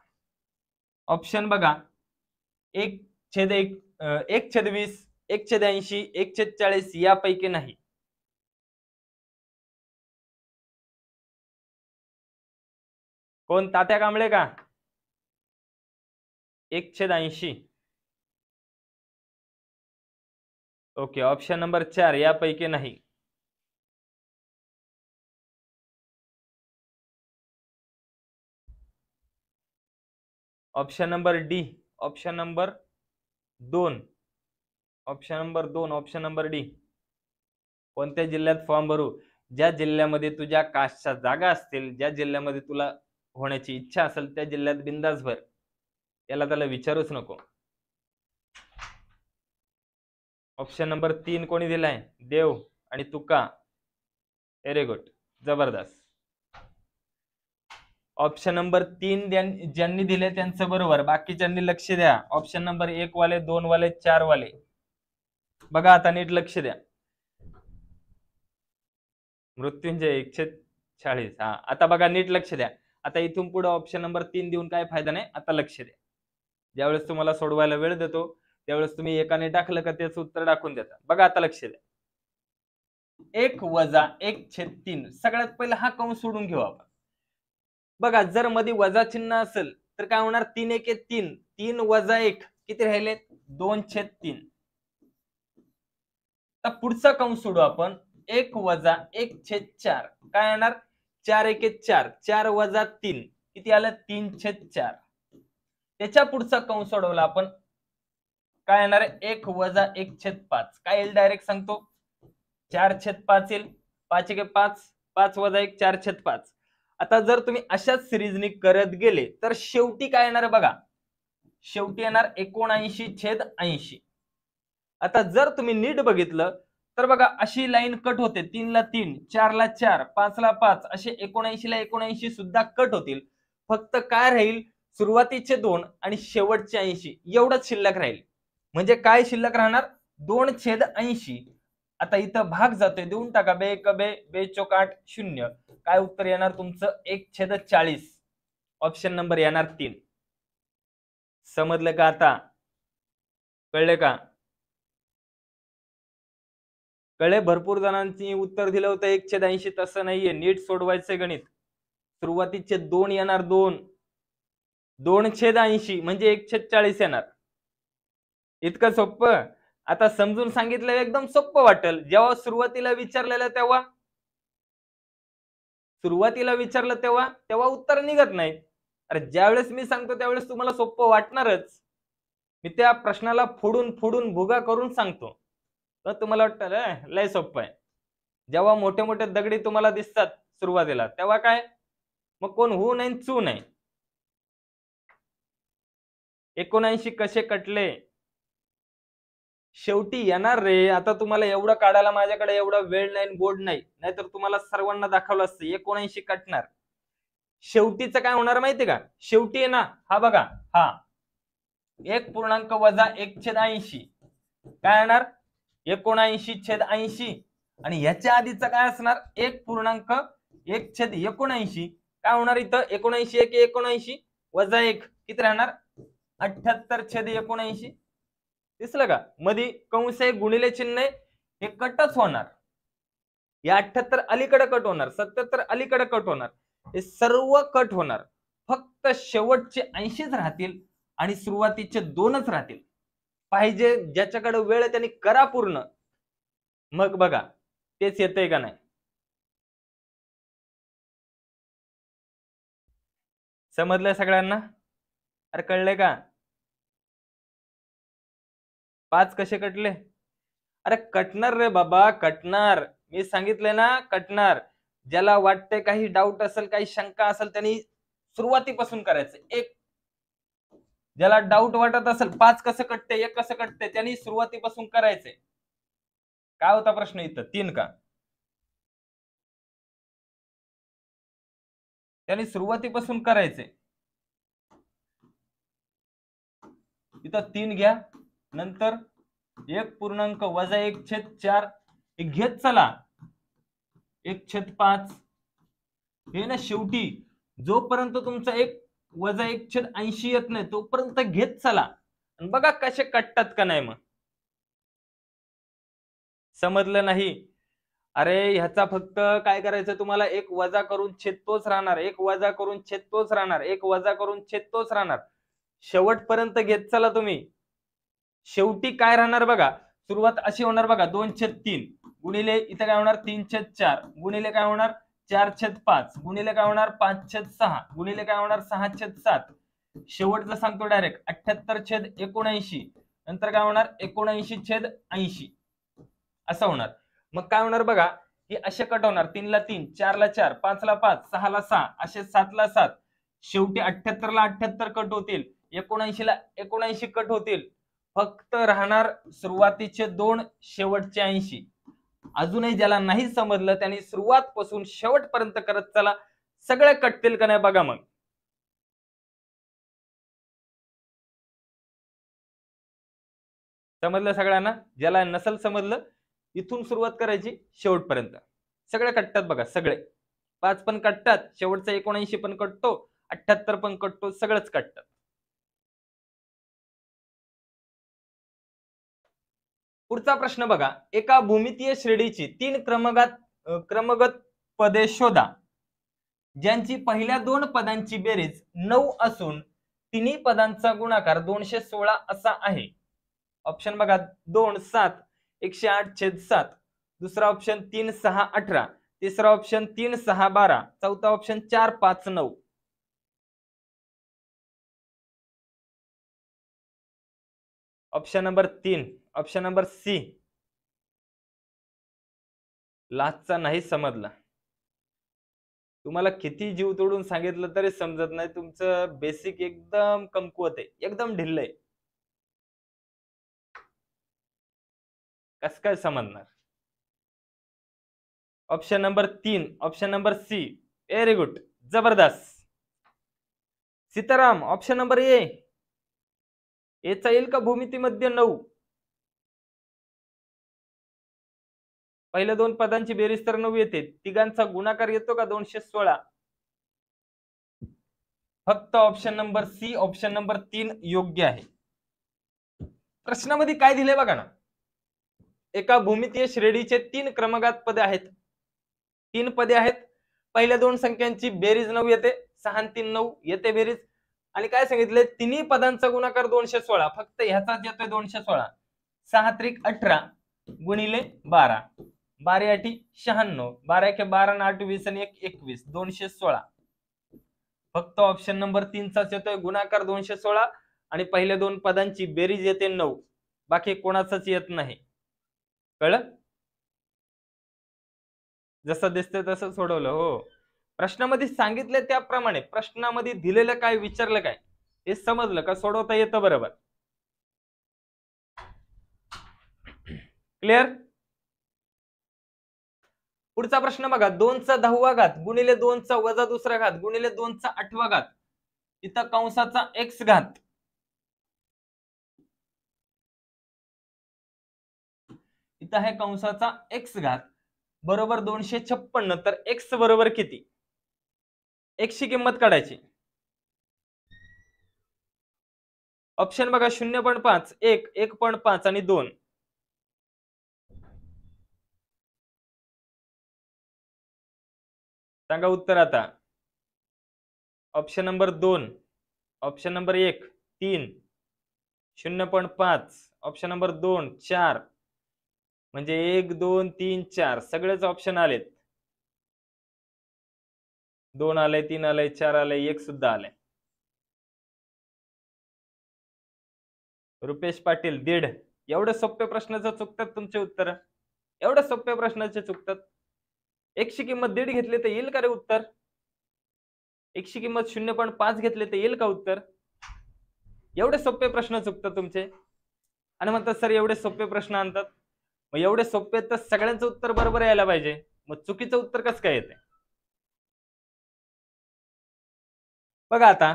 ऑप्शन बघा एक छेद एक एक छेद वीस एक छेद ऐंशी एक छेद चाळीस यापैकी नाही कोण तात्या कांबळे का एक छेद ऐंशी ओके ऑप्शन नंबर चार यापैकी नाही option number D option number दोन ऑप्शन नंबर दोन ऑप्शन नंबर डी कोणत्या जिल्ह्यात फॉर्म भरू ज्या जिल्ह्यामध्ये तुझ्या कास्टच्या जागा असतील ज्या जिल्ह्यामध्ये तुला होण्याची इच्छा असेल त्या जिल्ह्यात बिंदास भर याला त्याला विचारूच नको ऑप्शन नंबर तीन कोणी दिलाय देव आणि तुका व्हेरी गुड जबरदस्त ऑप्शन नंबर तीन ज्यांनी दिले त्यांचं बरोबर बाकीच्यांनी लक्ष द्या ऑप्शन नंबर एक वाले दोन वाले चार वाले बघा आता नीट लक्ष द्या मृत्यूंजय एकशे चाळीस हा आता बघा नीट लक्ष द्या आता इथून पुढे ऑप्शन नंबर तीन देऊन काय फायदा नाही आता लक्ष द्या ज्यावेळेस तुम्हाला सोडवायला वेळ देतो त्यावेळेस तुम्ही एकाने टाकलं का त्याचं उत्तर टाकून देता बघा आता लक्ष द्या एक वजा एक छेद तीन सगळ्यात पहिला हा कंस सोडून घेऊ आपण बघा जर मध्ये वजा चिन्ह असेल तर काय होणार तीन एक तीन तीन वजा एक किती राहिले दोन छेद तीन पुढचा कंस सोडू आपण एक वजा एक छेद चार काय येणार चार एक चार चार वजा तीन किती आलं तीन छेद चार त्याच्या पुढचा कंस सोडवला आपण काय येणार आहे एक वजा एक छेद पाच काय येईल डायरेक्ट सांगतो चार छेद पाच येईल पाच एक पाच पाच वजा एक चार छेद पाच आता जर तुम्ही अशाच सिरीजनी करत गेले तर शेवटी काय येणार बघा शेवटी येणार एकोणऐंशी छेद ऐंशी आता जर तुम्ही नीट बघितलं तर बघा अशी लाईन कट होते तीनला तीन चार ला चार पाच ला पाच असे एकोणऐंशी ला एकोणऐंशी सुद्धा कट होतील फक्त काय राहील सुरुवातीचे दोन आणि शेवटचे ऐंशी एवढंच शिल्लक राहील म्हणजे काय शिल्लक राहणार दोन छेद ऐंशी आता इथं भाग जातोय देऊन टाका बे एक बे बे चोक आठ शून्य काय उत्तर येणार तुमचं एक छेद चाळीस ऑप्शन नंबर येणार तीन समजलं का आता कळले का कळे भरपूर जणांची उत्तर दिलं होतं एक छेद ऐंशी तसं नाहीये नीट सोडवायचं गणित सुरुवातीचे दोन येणार दोन दोन छेद ऐंशी म्हणजे एक छेद चाळीस येणार इतकं सोपं आता समजून सांगितलं एकदम सोप्प वाटेल जेव्हा सुरुवातीला विचारलेलं तेव्हा सुरुवातीला विचारलं तेव्हा तेव्हा उत्तर निघत नाही अरे ज्यावेळेस मी सांगतो त्यावेळेस तुम्हाला सोपं वाटणारच मी त्या प्रश्नाला फोडून फोडून भुगा करून सांगतो तर तुम्हाला वाटतं लय सोपं आहे जेव्हा मोठे मोठे दगडी तुम्हाला दिसतात सुरुवातीला तेव्हा काय मग कोण होऊ नाही चू नाही एकोणऐंशी कसे कटले शेवटी येणार रे आता तुम्हाला एवढं काढायला माझ्याकडे एवढा वेळ नाही बोर्ड नाही नाहीतर तुम्हाला सर्वांना दाखवलं असतं एकोणऐंशी कटणार शेवटीचं काय होणार माहितीये का शेवटी आहे ना हा बघा हा एक पूर्णांक वजा एक छेद ऐंशी काय येणार एकोणऐंशी छेद ऐंशी आणि याच्या आधीचं काय असणार एक पूर्णांक एक छेद एकोणऐंशी काय होणार इथं एकोणऐंशी एक एकोणऐंशी वजा एक किती राहणार अठ्याहत्तर छेद एकोणऐंशी दिसलं का मधी कंस आहे गुणिले चिन्ह हे कटच होणार हे अठ्याहत्तर अलीकडे कट होणार सत्याहत्तर अलीकडे कट होणार हे सर्व कट होणार फक्त शेवटचे ऐंशीच राहतील आणि सुरुवातीचे दोनच राहतील पाहिजे ज्याच्याकडे वेळ त्यांनी करा पूर्ण मग बघा तेच येतंय का नाही समजलंय सगळ्यांना अरे कळलंय का पाच कसे कटले अरे कटणार रे बाबा कटणार मी सांगितले ना कटणार ज्याला वाटते काही डाऊट असेल काही शंका असेल त्यांनी सुरुवातीपासून करायचं एक ज्याला डाऊट वाटत असेल पाच कसं कटते एक कसं कटते त्यांनी सुरुवातीपासून करायचंय काय होता प्रश्न इथं तीन का त्यांनी सुरुवातीपासून करायचे इथं तीन घ्या नंतर एक पूर्णांक वजा एक छेद चार हे घेत चला एक छेद पाच हे ना शेवटी जोपर्यंत तुमचा एक वजा एक छेद ऐंशी येत नाही तोपर्यंत घेत चला आणि बघा कसे कटतात का नाही मग समजलं नाही अरे ह्याचा फक्त काय करायचं तुम्हाला एक वजा करून छेद तोच राहणार एक वजा करून छेद तोच राहणार एक वजा करून छेद तोच राहणार शेवटपर्यंत घेत चला तुम्ही शेवटी काय राहणार बघा सुरुवात अशी होणार बघा दोन छेद तीन गुणिले इथं काय होणार तीन छेद चार गुणिले काय होणार चार छेद पाच गुणिले काय होणार पाच छेद सहा गुणिले काय होणार सहा छेद सात शेवटचं सांगतो डायरेक्ट अठ्याहत्तर छेद एकोणऐंशी नंतर काय होणार एकोणऐंशी छेद ऐंशी असं होणार मग काय होणार बघा हे असे कट होणार तीनला तीन चारला चार पाचला पाच सहाला सहा असे सातला सात शेवटी अठ्याहत्तरला अठ्याहत्तर कट होतील एकोणऐंशी ला एकोणऐंशी कट होतील फक्त राहणार सुरुवातीचे दोन शेवटचे ऐंशी अजूनही ज्याला नाही समजलं त्यांनी सुरुवात पासून शेवटपर्यंत करत चला सगळं कटतील का नाही बघा मग समजलं सगळ्यांना ज्याला नसल समजलं इथून सुरुवात करायची शेवटपर्यंत सगळे कटतात बघा सगळे पाच पण कटतात शेवटचा एकोणऐंशी पण कटतो अठ्याहत्तर पण कटतो सगळंच कटतात पुढचा प्रश्न बघा एका भूमितीय श्रेणीची तीन क्रमगत क्रमगत पदे शोधा ज्यांची पहिल्या दोन पदांची बेरीज नऊ असून तिन्ही पदांचा गुणाकार दोनशे सोळा असा आहे ऑप्शन बघा दोन सात एकशे आठ छेद सात दुसरा ऑप्शन तीन सहा अठरा तिसरा ऑप्शन तीन सहा बारा चौथा ऑप्शन चार पाच नऊ ऑप्शन नंबर तीन ऑप्शन नंबर सी लाचचा नाही समजला तुम्हाला किती जीव तोडून सांगितलं तरी समजत नाही तुमचं बेसिक एकदम कमकुवत आहे एकदम ढिल्ल आहे कस काय समजणार ऑप्शन नंबर तीन option number C very good जबरदस्त सीताराम ऑप्शन नंबर ए एचा येईल का भूमितीमध्ये नऊ पहिल्या दोन पदांची बेरीज तर नऊ येते तिघांचा गुणाकार येतो का दोनशे सोळा फक्त option number C option number तीन योग्य आहे प्रश्नामध्ये काय दिले बघा ना एका भूमितीय श्रेणीचे तीन क्रमगात पदे आहेत तीन पदे आहेत पहिल्या दोन संख्यांची बेरीज नऊ येते सहा तीन नऊ येते बेरीज आणि काय सांगितले तिन्ही पदांचा गुणाकार दोनशे सोळा फक्त ह्याचाच येतोय दोनशे सोळा सहा त्रिक अठरा गुणिले बारा बारा आठी शहाण्णव बारा एक बारा आठ वीस आणि एक एकवीस दोनशे सोळा फक्त ऑप्शन नंबर तीनचाच येतोय गुणाकार दोनशे सोळा आणि पहिल्या दोन पदांची बेरीज येते नऊ बाकी कोणाचाच येत नाही कळ जसं दिसतंय तसं सोडवलं हो प्रश्नामध्ये सांगितलं त्याप्रमाणे प्रश्नामध्ये दिलेलं काय विचारलं काय हे समजलं का सोडवता येतं बरोबर क्लिअर पुढचा प्रश्न बघा दोनचा दहावा घात गुणिले दोनचा वजा दुसरा घात गुणिले दोनचा आठवा घात इथं कंसाचा एक्स घात इथं आहे कंसाचा एक्स घात बरोबर दोनशे छप्पन्न तर एक्स बरोबर किती ची किंमत काढायची ऑप्शन बघा शून्य पॉईंट पाच एक एक पॉईंट पाच आणि दोन सांगा उत्तर आता ऑप्शन नंबर दोन ऑप्शन नंबर एक तीन शून्य पॉईंट पाच ऑप्शन नंबर दोन चार म्हणजे एक दोन तीन चार सगळेच ऑप्शन आलेत दोन आले तीन आले चार आले एक सुद्धा आले रुपेश पाटील दीड एवढ्या सोप्या प्रश्नाचं चुकतात तुमचे उत्तर एवढ्या सोप्या प्रश्नाचे चुकतात एकशे किंमत दीड घेतली तर येईल का रे उत्तर एकशे किंमत शून्य पॉईंट पाच घेतले तर येईल का उत्तर एवढे सोपे प्रश्न चुकतात तुमचे आणि म्हणतात सर एवढे सोपे प्रश्न आणतात मग एवढे सोपे तर सगळ्यांचं उत्तर बरोबर यायला पाहिजे मग चुकीचं उत्तर कसं काय येते बघा आता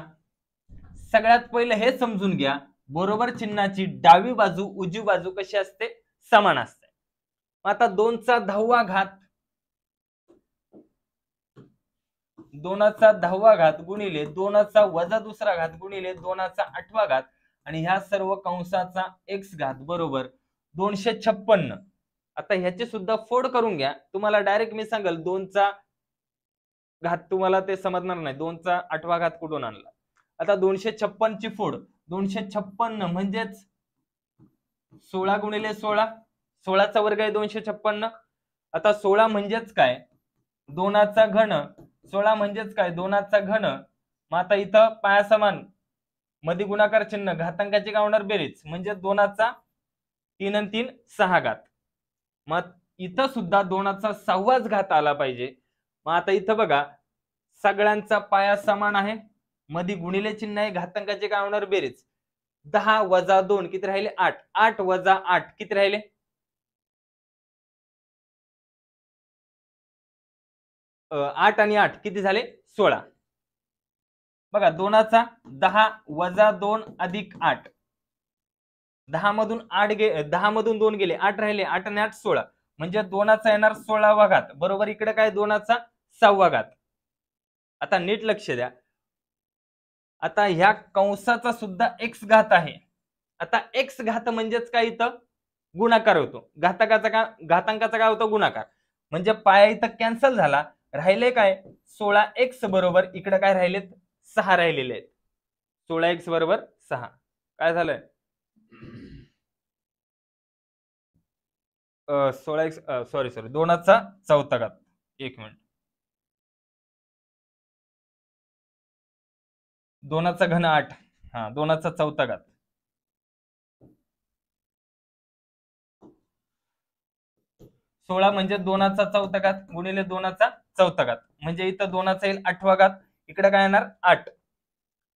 सगळ्यात पहिलं हे समजून घ्या बरोबर चिन्हाची डावी बाजू उजवी बाजू कशी असते समान असते आता दोनचा दहावा घात दोनाचा दहावा घात गुणिले दोनाचा वजा दुसरा घात गुणिले दोनाचा आठवा घात आणि ह्या सर्व कंसाचा एक्स घात बरोबर दोनशे छप्पन्न आता ह्याचे सुद्धा फोड करून घ्या तुम्हाला डायरेक्ट मी सांगल दोनचा घात तुम्हाला ते समजणार नाही दोनचा आठवा घात कुठून आणला आता दोनशे छप्पन ची फोड दोनशे छप्पन्न म्हणजेच सोळा गुणिले सोळा सोळाचा वर्ग आहे दोनशे छप्पन्न आता सोळा म्हणजेच काय दोनाचा घन सोळा म्हणजेच काय दोनाचा घन मग आता इथं समान मध्ये गुणाकार चिन्ह घातांकाची काय होणार बेरीज म्हणजे दोनाचा तीन आणि तीन सहा घात मग इथं सुद्धा दोनाचा सहावाच घात आला पाहिजे मग आता इथं बघा सगळ्यांचा पाया समान आहे मध्ये गुणिले चिन्ह आहे घातांकाचे काय होणार बेरीज दहा वजा दोन किती राहिले आठ आठ वजा आठ किती राहिले आठ आणि आठ किती झाले सोळा बघा दोनाचा दहा वजा दोन अधिक आठ दहा मधून आठ गे दहा मधून दोन गेले आठ राहिले आठ आणि आठ सोळा म्हणजे दोनाचा येणार सोळावा घात बरोबर इकडे काय दोनाचा सहावा घात आता नीट लक्ष द्या आता ह्या कंसाचा सुद्धा एक्स घात आहे आता एक्स घात म्हणजेच काय इथं गुणाकार होतो घातकाचा का घातांकाचा काय होतो गुणाकार म्हणजे पाया इथं कॅन्सल झाला राहिले काय सोळा एक्स बरोबर इकडे काय राहिलेत सहा राहिलेले आहेत सोळा एक्स बरोबर सहा काय झालंय सोळा एक्स सॉरी सॉरी दोनाचा चौथा घात एक मिनिट दोनाचा घन आठ हा दोनाचा चौथा घात सोळा म्हणजे दोनाचा चौथा घात गुणिले दोनाचा चौथा घात म्हणजे इथं दोनाचा येईल आठवा घात इकडे काय येणार आठ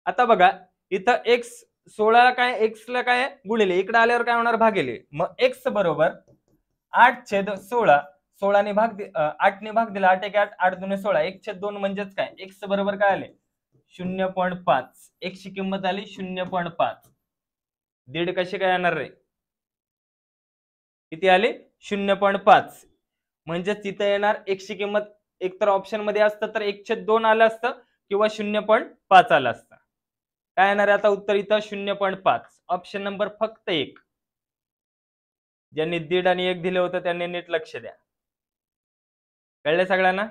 आता बघा इथं एक्स सोळा काय एक्स ला काय गुणिले इकडे आल्यावर काय होणार भागिले मग एक्स बरोबर आठ छेद सोळा सोळाने भाग आठने भाग दिला आठ एक आठ आठ दोन सोळा एक छेद दोन म्हणजेच काय एक्स बरोबर काय आले शून्य पॉईंट पाच ची किंमत आली शून्य पॉईंट पाच दीड कशी काय येणार रे किती आली शून्य पॉईंट पाच म्हणजेच तिथं येणार एकची किंमत एकतर ऑप्शन मध्ये असतं तर एकशे दोन आलं असतं किंवा शून्य पॉईंट पाच आलं असतं काय येणार आता उत्तर इथं शून्य पॉईंट पाच ऑप्शन नंबर फक्त एक ज्यांनी दीड आणि एक दिलं होतं त्यांनी नीट लक्ष द्या कळलं सगळ्यांना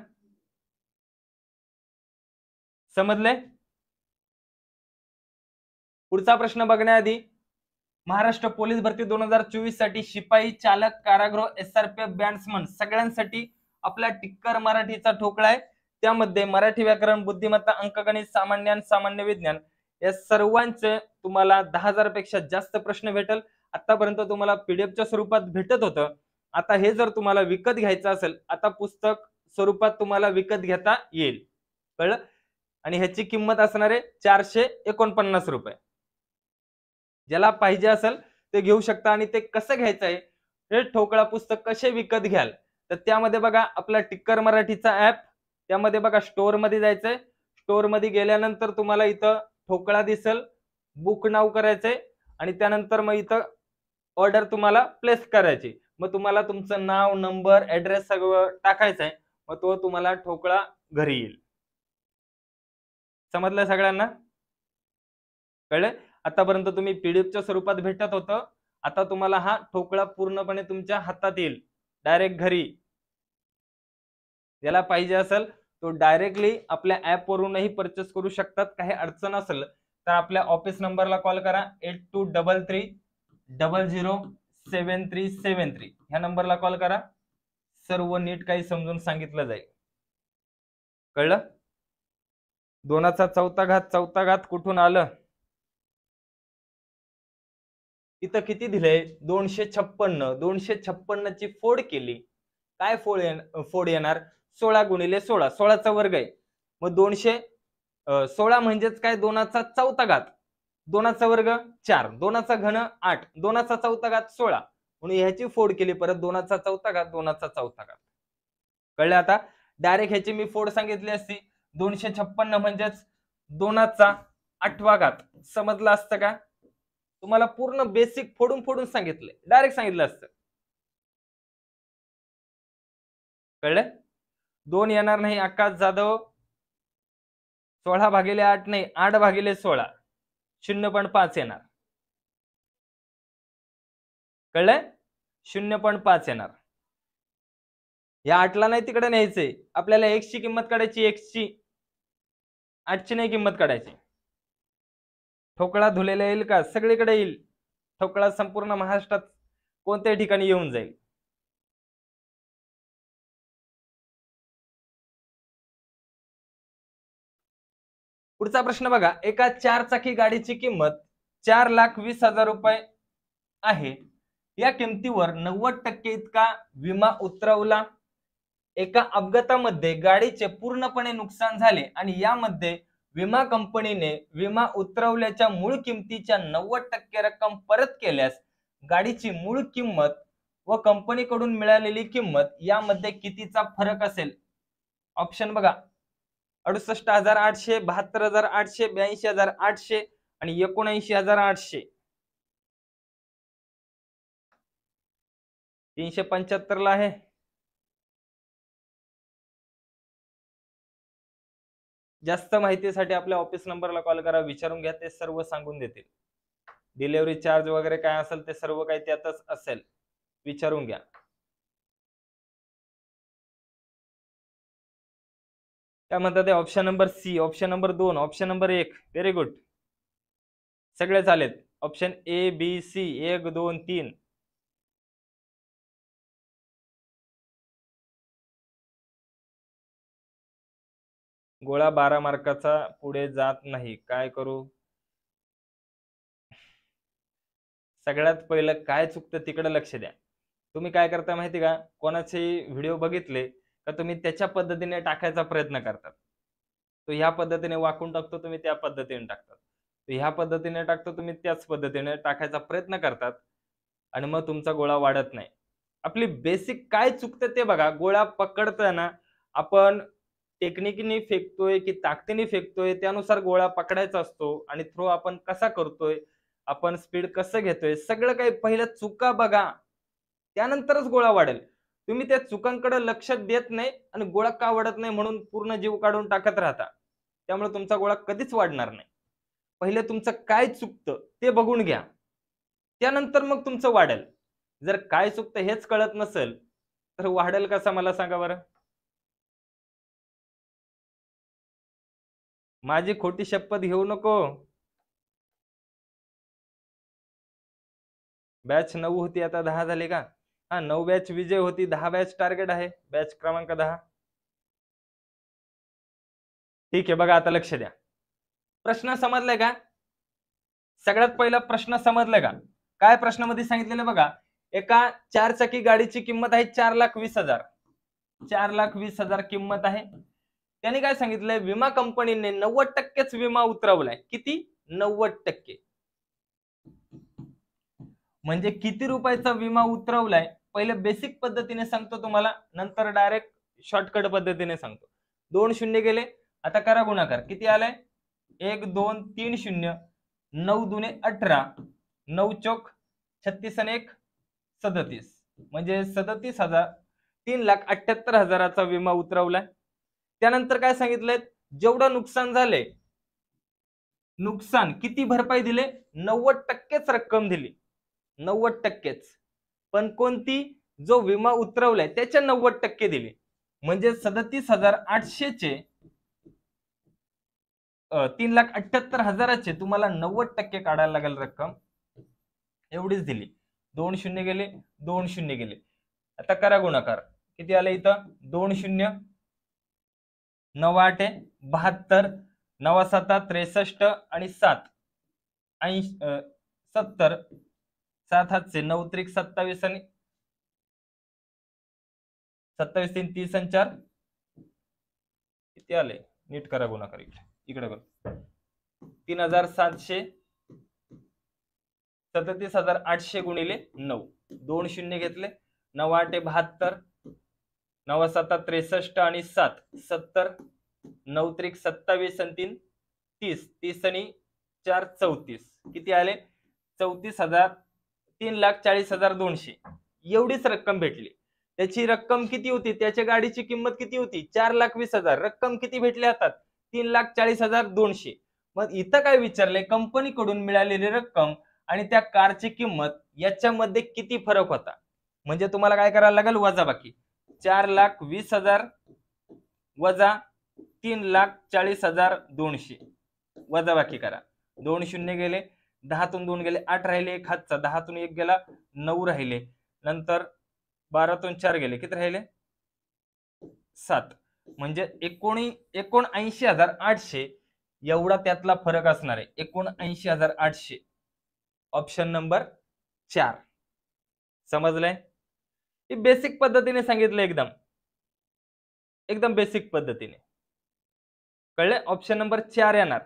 समजले पुढचा प्रश्न बघण्याआधी महाराष्ट्र पोलीस भरती दोन हजार चोवीस साठी शिपाई चालक कारागृह एफ बॅन्समन सगळ्यांसाठी आपला टिक्कर मराठीचा ठोकळा आहे त्यामध्ये मराठी व्याकरण बुद्धिमत्ता अंकगणित सामान्य सामान्य विज्ञान या सर्वांचे तुम्हाला दहा हजार पेक्षा जास्त प्रश्न भेटेल आतापर्यंत तुम्हाला पीडीएफच्या स्वरूपात भेटत होतं आता हे जर तुम्हाला विकत घ्यायचं असेल आता पुस्तक स्वरूपात तुम्हाला विकत घेता येईल कळलं आणि ह्याची किंमत असणार आहे चारशे एकोणपन्नास रुपये ज्याला पाहिजे असेल ते घेऊ शकता आणि ते कसं घ्यायचं आहे हे ठोकळा पुस्तक कसे विकत घ्याल तर त्यामध्ये बघा आपला टिक्कर मराठीचा ऍप त्यामध्ये बघा मध्ये जायचंय मध्ये गेल्यानंतर तुम्हाला इथं ठोकळा दिसेल बुक नाव करायचंय आणि त्यानंतर मग इथं ऑर्डर तुम्हाला प्लेस करायची मग तुम्हाला तुमचं नाव नंबर ऍड्रेस सगळं टाकायचंय मग तो तुम्हाला ठोकळा घरी येईल समजलं सगळ्यांना कळलं आतापर्यंत तुम्ही पीडीएफच्या स्वरूपात भेटत होतं आता तुम्हाला हा ठोकळा पूर्णपणे तुमच्या हातात येईल डायरेक्ट घरी याला पाहिजे असेल तो डायरेक्टली आपल्या ऍपवरूनही परचेस करू शकतात काही अडचण असेल तर आपल्या ऑफिस नंबरला कॉल करा eight two double three double zero seven three seven three ह्या नंबरला कॉल करा सर्व नीट काही समजून सांगितलं जाईल कळलं दोनाचा चौथा घात चौथा घात कुठून आलं इथं किती दिलंय दोनशे छप्पन्न दोनशे छप्पन्न ची फोड केली काय फोड फोड येणार सोळा गुणिले सोळा सोळाचा वर्ग आहे मग दोनशे सोळा म्हणजेच काय दोनाचा चौथा घात दोनाचा वर्ग चार दोनाचा घन आठ दोनाचा चौथा घात सोळा म्हणून ह्याची फोड केली परत दोनाचा चौथा घात दोनाचा चौथा घात कळलं आता डायरेक्ट ह्याची मी फोड सांगितली असती दोनशे छप्पन्न म्हणजेच दोनाचा आठवा घात समजला असतं का तुम्हाला पूर्ण बेसिक फोडून फोडून सांगितलंय डायरेक्ट सांगितलं असतं कळलं दोन येणार नाही आकाश जाधव सोळा भागिले आठ नाही आठ भागिले सोळा शून्य पण पाच येणार कळलं शून्य पण पाच येणार या आठला नाही तिकडे न्यायचंय आपल्याला एक्सची किंमत काढायची एक्सची आठची नाही किंमत काढायची ठोकळा धुलेला येईल का सगळीकडे येईल ठोकळा संपूर्ण महाराष्ट्रात कोणत्याही ठिकाणी येऊन जाईल पुढचा प्रश्न बघा एका चार चाकी गाडीची किंमत चार लाख वीस हजार रुपये आहे या किमतीवर नव्वद टक्के इतका विमा उतरवला एका अपघातामध्ये गाडीचे पूर्णपणे नुकसान झाले आणि यामध्ये विमा कंपनीने विमा उतरवल्याच्या मूळ किमतीच्या नव्वद टक्के रक्कम परत केल्यास गाडीची मूळ किंमत व कंपनीकडून मिळालेली किंमत यामध्ये कितीचा फरक असेल ऑप्शन बघा अडुसष्ट हजार आठशे बहात्तर हजार आठशे ब्याऐंशी हजार आठशे आणि एकोणऐंशी हजार आठशे तीनशे पंच्याहत्तर ला आहे जास्त माहितीसाठी आपल्या ऑफिस नंबरला कॉल करा विचारून घ्या ते सर्व सांगून देतील डिलेवरी चार्ज वगैरे काय असेल ते सर्व काही त्यातच असेल विचारून घ्या काय म्हणतात option number C option number दोन ऑप्शन नंबर एक व्हेरी गुड सगळे चालेल ऑप्शन ए बी सी एक दोन तीन गोळा बारा मार्काचा पुढे जात नाही काय करू सगळ्यात पहिलं काय चुकतं तिकडे लक्ष द्या तुम्ही काय करता माहिती का कोणाचे व्हिडिओ बघितले का तुम्ही त्याच्या पद्धतीने टाकायचा प्रयत्न करतात तो ह्या पद्धतीने वाकून टाकतो तुम्ही त्या पद्धतीने टाकतात तो ह्या पद्धतीने टाकतो तुम्ही त्याच पद्धतीने टाकायचा प्रयत्न करतात आणि मग तुमचा गोळा वाढत नाही आपली बेसिक काय चुकतं ते बघा गोळा पकडताना आपण टेक्निकनी फेकतोय की ताकदीने फेकतोय त्यानुसार गोळा पकडायचा असतो आणि थ्रो आपण कसा करतोय आपण स्पीड कसं घेतोय सगळं काही पहिल्या चुका बघा त्यानंतरच गोळा वाढेल तुम्ही त्या चुकांकडे लक्ष देत नाही आणि गोळा का वाढत नाही म्हणून पूर्ण जीव काढून टाकत राहता त्यामुळे तुमचा गोळा कधीच वाढणार नाही पहिले तुमचं काय चुकतं ते बघून घ्या त्यानंतर मग तुमचं वाढेल जर काय चुकतं हेच कळत नसेल तर वाढेल कसा मला सांगा बरं माझी खोटी शपथ घेऊ नको बॅच नऊ होती आता दहा झाली का हा नऊ बॅच विजय होती दहा बॅच टार्गेट आहे बॅच क्रमांक दहा ठीक आहे बघा आता लक्ष द्या प्रश्न समजलाय का सगळ्यात पहिला प्रश्न समजलाय का काय प्रश्नामध्ये सांगितलेलं बघा एका चारचाकी गाडीची किंमत आहे चार लाख वीस हजार चार लाख वीस हजार किंमत आहे त्यांनी काय सांगितलंय विमा कंपनीने नव्वद टक्केच विमा उतरवलाय किती नव्वद टक्के म्हणजे किती रुपयाचा विमा उतरवलाय पहिले बेसिक पद्धतीने सांगतो तुम्हाला नंतर डायरेक्ट शॉर्टकट पद्धतीने सांगतो दोन शून्य गेले आता करा गुणाकार किती आलाय एक दोन तीन शून्य नऊ दुने अठरा नऊ चौक छत्तीस आणि एक सदतीस म्हणजे सदतीस हजार तीन लाख अठ्याहत्तर हजाराचा विमा उतरवलाय त्यानंतर काय सांगितलंय जेवढं नुकसान झाले नुकसान किती भरपाई दिले नव्वद टक्केच रक्कम दिली नव्वद टक्केच पण कोणती जो विमा उतरवलाय त्याच्या नव्वद टक्के दिले म्हणजे सदतीस हजार आठशेचे तीन लाख अठ्याहत्तर हजाराचे तुम्हाला नव्वद टक्के काढायला लागेल रक्कम एवढीच दिली दोन शून्य गेले दोन शून्य गेले आता करा गुणाकार किती आले इथं दोन शून्य नऊ आठे बहात्तर नवा त्रेसष्ट आणि सात ऐंशी सत्तर सात हातचे नऊ त्रिक सत्तावीस आणि सत्तावीस तीन तीस आणि चार आले नीट करा गुणाकार इकडे इकडे बघ तीन हजार सातशे सदतीस हजार आठशे गुणिले नऊ दोन शून्य घेतले नऊ आठ बहात्तर नव सात त्रेसष्ट आणि सात सत्तर नऊ त्रिक सत्तावीस आणि तीन तीस तीस आणि चार चौतीस किती आले चौतीस हजार तीन लाख चाळीस हजार दोनशे एवढीच रक्कम भेटली त्याची रक्कम किती होती त्याच्या गाडीची किंमत किती होती चार लाख वीस हजार रक्कम किती भेटली हातात तीन लाख चाळीस हजार दोनशे मग इथं काय विचारले कंपनीकडून मिळालेली रक्कम आणि त्या कारची किंमत याच्यामध्ये किती फरक होता म्हणजे तुम्हाला काय करायला लागेल वजाबाकी चार लाख वीस हजार वजा तीन लाख चाळीस हजार दोनशे वजा बाकी करा दोन शून्य गेले दहातून दोन गेले आठ राहिले एक हातचा दहातून एक गेला नऊ राहिले नंतर बारातून चार गेले किती राहिले सात म्हणजे एकोणी एकोणऐंशी हजार आठशे एवढा त्यातला फरक असणार आहे एकोणऐंशी हजार आठशे ऑप्शन नंबर चार समजलंय ही बेसिक पद्धतीने सांगितलं एकदम एकदम बेसिक पद्धतीने कळले ऑप्शन नंबर चार येणार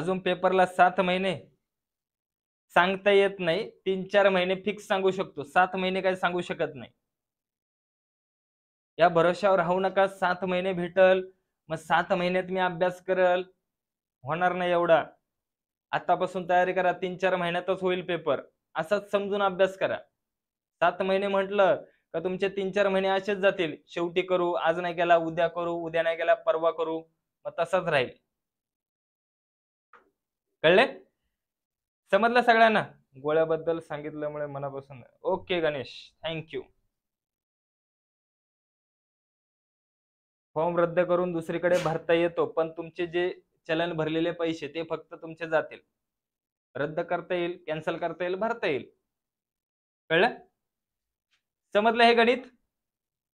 अजून पेपरला सात महिने सांगता येत नाही तीन चार महिने फिक्स सांगू शकतो सात महिने काही सांगू शकत नाही या भरोशावर राहू नका सात महिने भेटल मग सात महिन्यात मी अभ्यास करल होणार नाही एवढा आतापासून तयारी करा तीन चार महिन्यातच होईल पेपर असाच समजून अभ्यास करा सात महिने म्हटलं का तुमचे तीन चार महिने असेच जातील शेवटी करू आज नाही केला उद्या करू उद्या नाही केला परवा करू मग तसाच राहील कळले समजलं सगळ्यांना गोळ्याबद्दल सांगितल्यामुळे मनापासून ओके गणेश थँक्यू फॉर्म रद्द करून दुसरीकडे भरता येतो पण तुमचे जे चलन भरलेले पैसे ते फक्त तुमचे जातील रद्द करता येईल कॅन्सल करता येईल भरता येईल कळलं समजलं हे गणित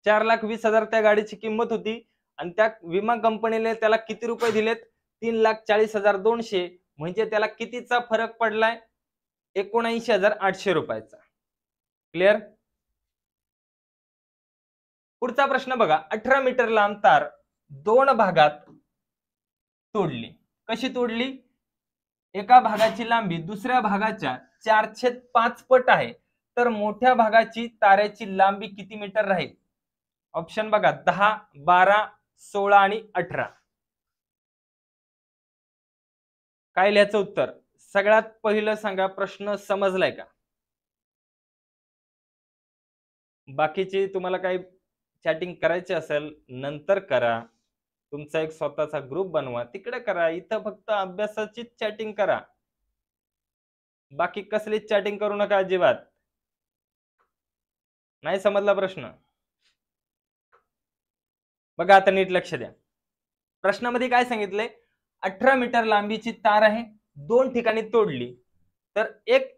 चार लाख वीस हजार त्या गाडीची किंमत होती आणि त्या विमा कंपनीने त्याला किती रुपये दिलेत तीन लाख चाळीस हजार दोनशे म्हणजे त्याला कितीचा फरक पडलाय एकोणऐंशी हजार आठशे रुपयाचा क्लिअर पुढचा प्रश्न बघा अठरा मीटर लांब तार दोन भागात तोडली कशी तोडली एका भागाची लांबी दुसऱ्या भागाच्या चारशे पाच पट आहे तर मोठ्या भागाची ताऱ्याची लांबी किती मीटर राहील ऑप्शन बघा दहा बारा सोळा आणि अठरा काय लिहायचं उत्तर सगळ्यात पहिलं सांगा प्रश्न समजलाय का बाकीचे तुम्हाला काही चॅटिंग करायचे असेल नंतर करा तुमचा एक स्वतःचा ग्रुप बनवा तिकडे करा इथं फक्त अभ्यासाची चॅटिंग करा बाकी कसलीच चॅटिंग करू नका अजिबात नाही समजला प्रश्न बघा आता नीट लक्ष द्या प्रश्नामध्ये काय सांगितलंय अठरा मीटर लांबीची तार आहे दोन ठिकाणी तोडली तर एक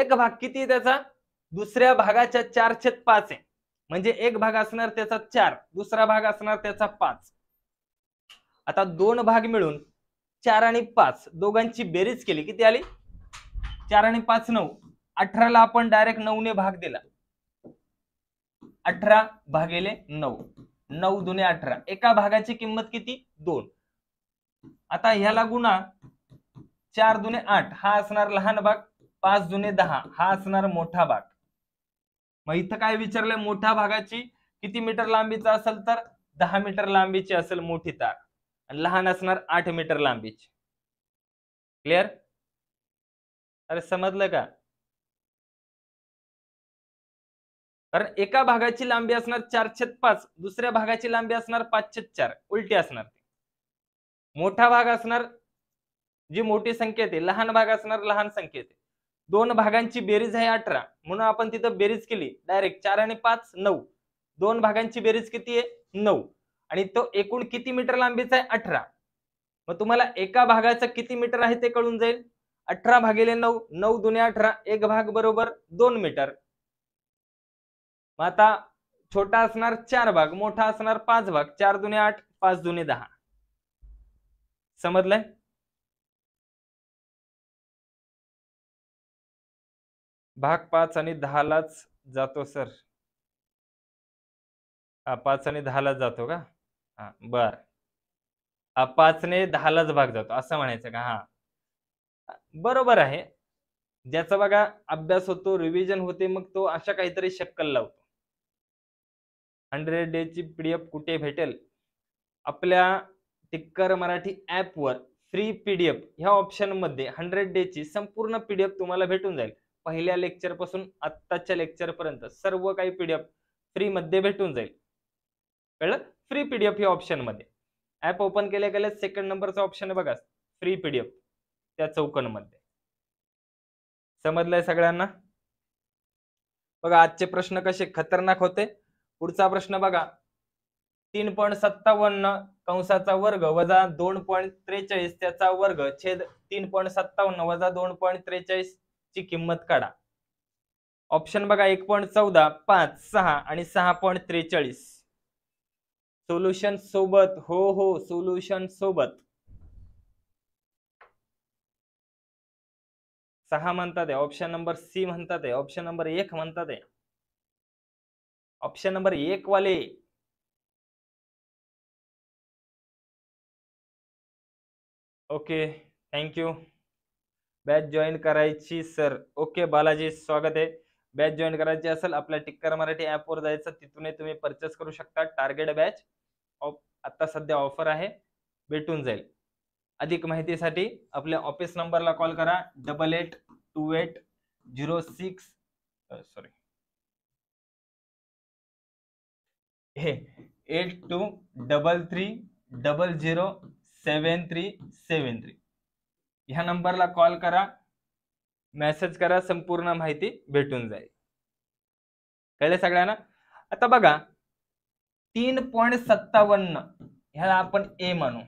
एक भाग किती त्याचा दुसऱ्या भागाच्या चार छेद पाच आहे म्हणजे एक भाग असणार त्याचा चार दुसरा भाग असणार त्याचा पाच आता दोन भाग मिळून चार आणि पाच दोघांची बेरीज केली किती आली चार आणि पाच नऊ अठराला आपण डायरेक्ट ने भाग दिला अठरा भागेले नऊ नऊ दुने अठरा एका भागाची किंमत किती दोन आता ह्याला गुणा चार दुने आठ हा असणार लहान भाग पाच जुने दहा हा असणार मोठा भाग मग इथं काय विचारलंय मोठ्या भागाची किती मीटर लांबीचा असेल तर दहा मीटर लांबीची असेल मोठी तार लहान असणार आठ मीटर लांबीची क्लिअर अरे समजलं का कारण एका भागाची लांबी असणार चार पाच दुसऱ्या भागाची लांबी असणार पाच चार उलटी असणार मोठा भाग असणार जी मोठी संख्या येते लहान भाग असणार लहान संख्या येते दोन भागांची बेरीज आहे अठरा म्हणून आपण तिथं बेरीज केली डायरेक्ट चार आणि पाच नऊ दोन भागांची बेरीज किती आहे नऊ आणि तो एकूण किती मीटर लांबीचा आहे अठरा मग तुम्हाला एका भागाचा किती मीटर आहे ते कळून जाईल अठरा भागीले नऊ नऊ जुने अठरा एक भाग बरोबर दोन मीटर मग आता छोटा असणार चार भाग मोठा असणार पाच भाग चार दुने आठ पाच दुने दहा समजलंय भाग पाच आणि दहालाच जातो सर हा पाच आणि दहालाच जातो का बर पाचने दहालाच भाग जातो असं म्हणायचं का हा बरोबर आहे ज्याचा बघा अभ्यास होतो रिव्हिजन होते मग तो अशा काहीतरी शक्कल लावतो हंड्रेड ची पीडीएफ कुठे भेटेल आपल्या टिक्कर मराठी ॲपवर फ्री पीडीएफ ह्या ऑप्शनमध्ये हंड्रेड ची संपूर्ण पीडीएफ तुम्हाला भेटून जाईल पहिल्या लेक्चरपासून आत्ताच्या पर्यंत सर्व काही पीडीएफ फ्रीमध्ये भेटून जाईल कळलं फ्री पीडीएफ ऑप्शन ऑप्शनमध्ये ॲप ओपन केल्या गेल्या सेकंड नंबरचा ऑप्शन आहे बघा फ्री पीडीएफ त्या चौकनमध्ये समजलंय सगळ्यांना बघा आजचे प्रश्न कसे खतरनाक होते पुढचा प्रश्न बघा तीन पॉईंट सत्तावन्न कंसाचा वर्ग वजा दोन पॉईंट त्रेचाळीस त्याचा वर्ग छेद तीन पॉईंट सत्तावन्न वजा दोन पॉईंट त्रेचाळीस ची किंमत काढा ऑप्शन बघा एक पॉईंट चौदा पाच सहा आणि सहा पॉईंट त्रेचाळीस सोल्युशन सोबत हो हो सोल्युशन सोबत सहा म्हणतात आहे ऑप्शन नंबर सी म्हणतात आहे ऑप्शन नंबर एक म्हणतात आहे ऑप्शन नंबर एक वाले ओके थँक्यू बॅच जॉईन करायची सर ओके बालाजी स्वागत आहे बॅच जॉईन करायची असेल आपल्या टिक्कर मराठी ॲपवर जायचं तिथूनही तुम्ही परचेस करू शकता टार्गेट बॅच आता सध्या ऑफर आहे भेटून जाईल अधिक माहितीसाठी आपल्या ऑफिस नंबरला कॉल करा double eight two eight zero six sorry हे eight two double three double zero seven three seven three ह्या नंबरला कॉल करा मेसेज करा संपूर्ण माहिती भेटून जाईल कळले सगळ्यांना आता बघा तीन पॉईंट सत्तावन्न ह्याला आपण ए मानू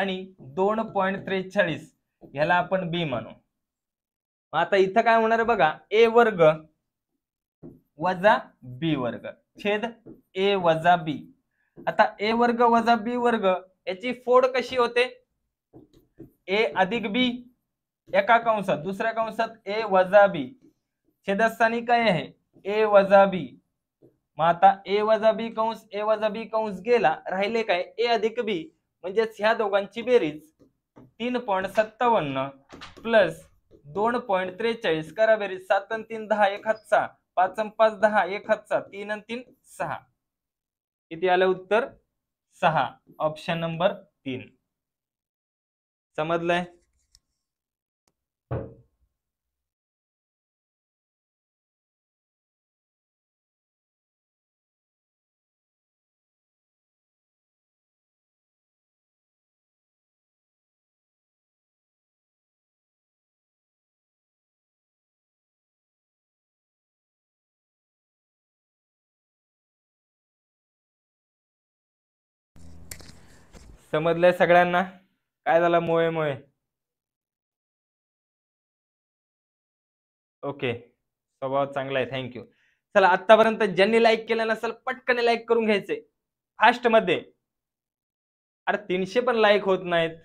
आणि दोन पॉईंट त्रेचाळीस ह्याला आपण बी मानू आता इथं काय होणार बघा ए वर्ग वजा बी वर्ग छेद ए वजा बी आता ए वर्ग वजा बी वर्ग याची फोड कशी होते ए अधिक बी एका कंसात दुसऱ्या कंसात ए वजा बी छेदस्थानी काय आहे ए वजा बी मग आता ए वजा बी कंस ए वजा बी कंस गेला राहिले काय ए अधिक बी म्हणजेच ह्या दोघांची बेरीज तीन पॉईंट सत्तावन्न प्लस दोन पॉईंट त्रेचाळीस करा बेरीज सात आणि तीन दहा एक हातचा पाच पाच दहा एक हातचा तीन आणि तीन सहा किती आलं उत्तर सहा ऑप्शन नंबर तीन समजलंय समजलंय सगळ्यांना काय झालं मोये मोये ओके स्वभाव चांगला आहे थँक्यू चला आतापर्यंत ज्यांनी लाईक केलं नसेल पटकन लाईक करून घ्यायचे फास्ट मध्ये अरे तीनशे पण लाईक होत नाहीत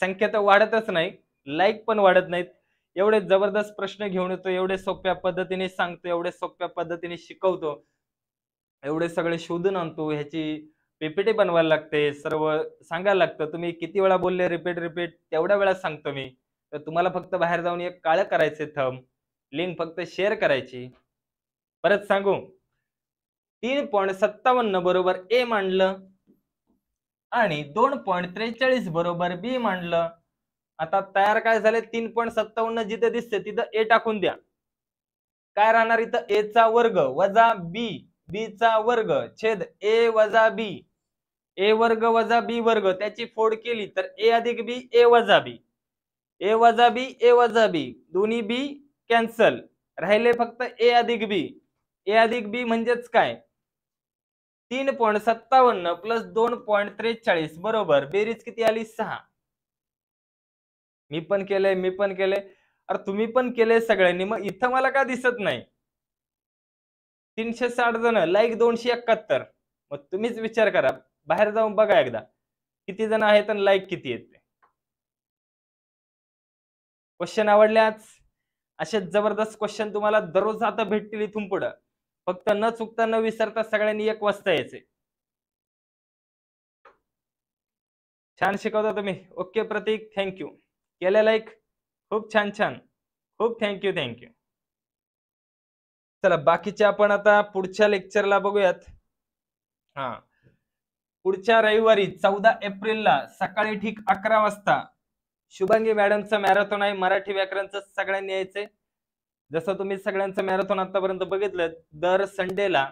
संख्या तर वाढतच नाही लाईक पण वाढत नाहीत एवढे जबरदस्त प्रश्न घेऊन येतो एवढे सोप्या पद्धतीने सांगतो एवढे सोप्या पद्धतीने शिकवतो एवढे सगळे शोधून आणतो ह्याची पीपीटी बनवायला लागते सर्व सांगायला लागतं तुम्ही किती वेळा बोलले रिपीट रिपीट तेवढ्या वेळा सांगतो मी तर तुम्हाला फक्त बाहेर जाऊन एक काळ करायचे थम लिंक फक्त शेअर करायची परत सांगू तीन पॉइंट सत्तावन्न बरोबर ए मांडलं आणि दोन पॉईंट त्रेचाळीस बरोबर बी मांडलं आता तयार काय झाले तीन पॉईंट सत्तावन्न जिथे दिसते तिथं ए टाकून द्या काय राहणार इथं ए चा वर्ग वजा बी बी चा वर्ग छेद ए वजा बी ए वर्ग वजा बी वर्ग त्याची फोड केली तर ए अधिक बी ए वजा बी ए वजा बी ए वजा बी दोन्ही बी कॅन्सल राहिले फक्त ए अधिक बी ए अधिक बी म्हणजेच काय तीन पॉईंट सत्तावन्न प्लस दोन पॉईंट त्रेचाळीस बरोबर बेरीज किती आली सहा मी पण केलंय मी पण केले अरे तुम्ही पण केले सगळ्यांनी मग इथं मला का दिसत नाही तीनशे साठ जण लाईक दोनशे एकाहत्तर मग तुम्हीच विचार करा बाहेर जाऊन बघा एकदा किती जण आहेत आणि लाईक किती येते क्वेश्चन आवडल्याच असे जबरदस्त क्वेश्चन तुम्हाला दररोज आता भेटतील इथून पुढं फक्त न चुकता न विसरता सगळ्यांनी एक वाजता यायचे छान शिकवता तुम्ही ओके प्रतीक थँक्यू केले लाईक खूप छान छान खूप थँक्यू थँक्यू चला बाकीचे आपण आता पुढच्या लेक्चरला बघूयात हां पुढच्या रविवारी चौदा एप्रिलला सकाळी ठीक अकरा वाजता शुभांगी मॅडमचं मॅरेथॉन आहे मराठी व्याकरणचं सगळ्यांनी यायचंय जसं तुम्ही सगळ्यांचं मॅरेथॉन आतापर्यंत बघितलं दर संडेला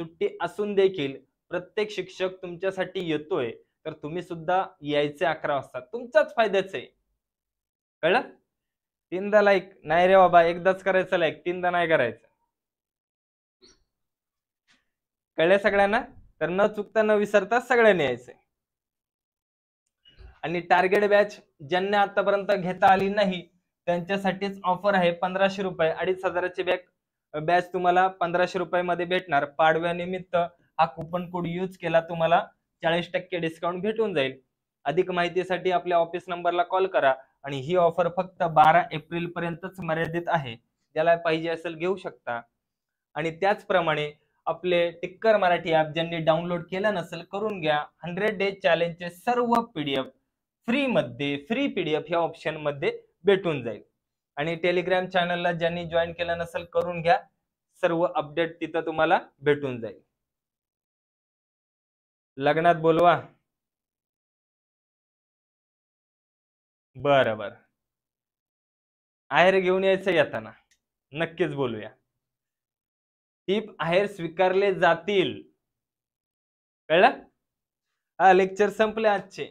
सुट्टी असून देखील प्रत्येक शिक्षक तुमच्यासाठी येतोय तर तुम्ही सुद्धा यायचे अकरा वाजता तुमचाच फायद्याच आहे कळलं तीनदा लाईक नाही रे बाबा एकदाच करायचं लाईक तीनदा नाही करायचं कळलं सगळ्यांना तर न चुकता न विसरता सगळ्यांनी यायचंय आणि टार्गेट बॅच ज्यांना आतापर्यंत घेता आली नाही त्यांच्यासाठीच ऑफर आहे पंधराशे रुपये अडीच हजाराची बॅग बॅच तुम्हाला पंधराशे रुपयामध्ये भेटणार पाडव्यानिमित्त हा कुपन कोड युज केला तुम्हाला चाळीस टक्के डिस्काउंट भेटून जाईल अधिक माहितीसाठी आपल्या ऑफिस नंबरला कॉल करा आणि ही ऑफर फक्त बारा एप्रिल पर्यंतच मर्यादित आहे ज्याला पाहिजे असेल घेऊ शकता आणि त्याचप्रमाणे आपले टिक्कर मराठी ॲप ज्यांनी डाउनलोड केलं नसेल करून घ्या हंड्रेड डे चॅलेंजचे सर्व पीडीएफ फ्रीमध्ये फ्री पीडीएफ ह्या ऑप्शनमध्ये भेटून जाईल आणि टेलिग्राम चॅनलला ज्यांनी जॉईन केलं नसेल करून घ्या सर्व अपडेट तिथं तुम्हाला भेटून जाईल लग्नात बोलवा बरं बरं आहेर घेऊन यायचं येताना नक्कीच बोलूया टीप आहेर स्वीकारले जातील कळला हा लेक्चर संपले आजचे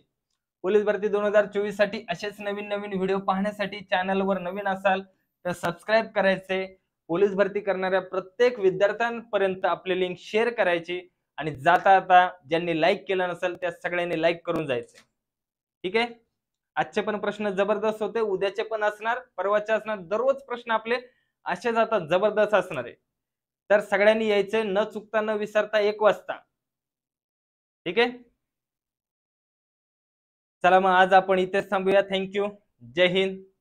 पोलीस भरती दोन हजार चोवीस साठी असेच नवीन नवीन व्हिडिओ पाहण्यासाठी चॅनलवर नवीन असाल तर सबस्क्राईब करायचे पोलीस भरती करणाऱ्या प्रत्येक विद्यार्थ्यांपर्यंत आपले लिंक शेअर करायची आणि जाता जाता ज्यांनी लाईक केलं नसेल त्या सगळ्यांनी लाईक करून जायचे ठीक आहे आजचे पण प्रश्न जबरदस्त होते उद्याचे पण असणार परवाचे असणार दररोज प्रश्न आपले असे जातात जबरदस्त असणार आहे तर सगळ्यांनी यायचे न चुकता न विसरता एक वाजता ठीक आहे चला मग आज आपण इथेच थांबूया थँक्यू जय हिंद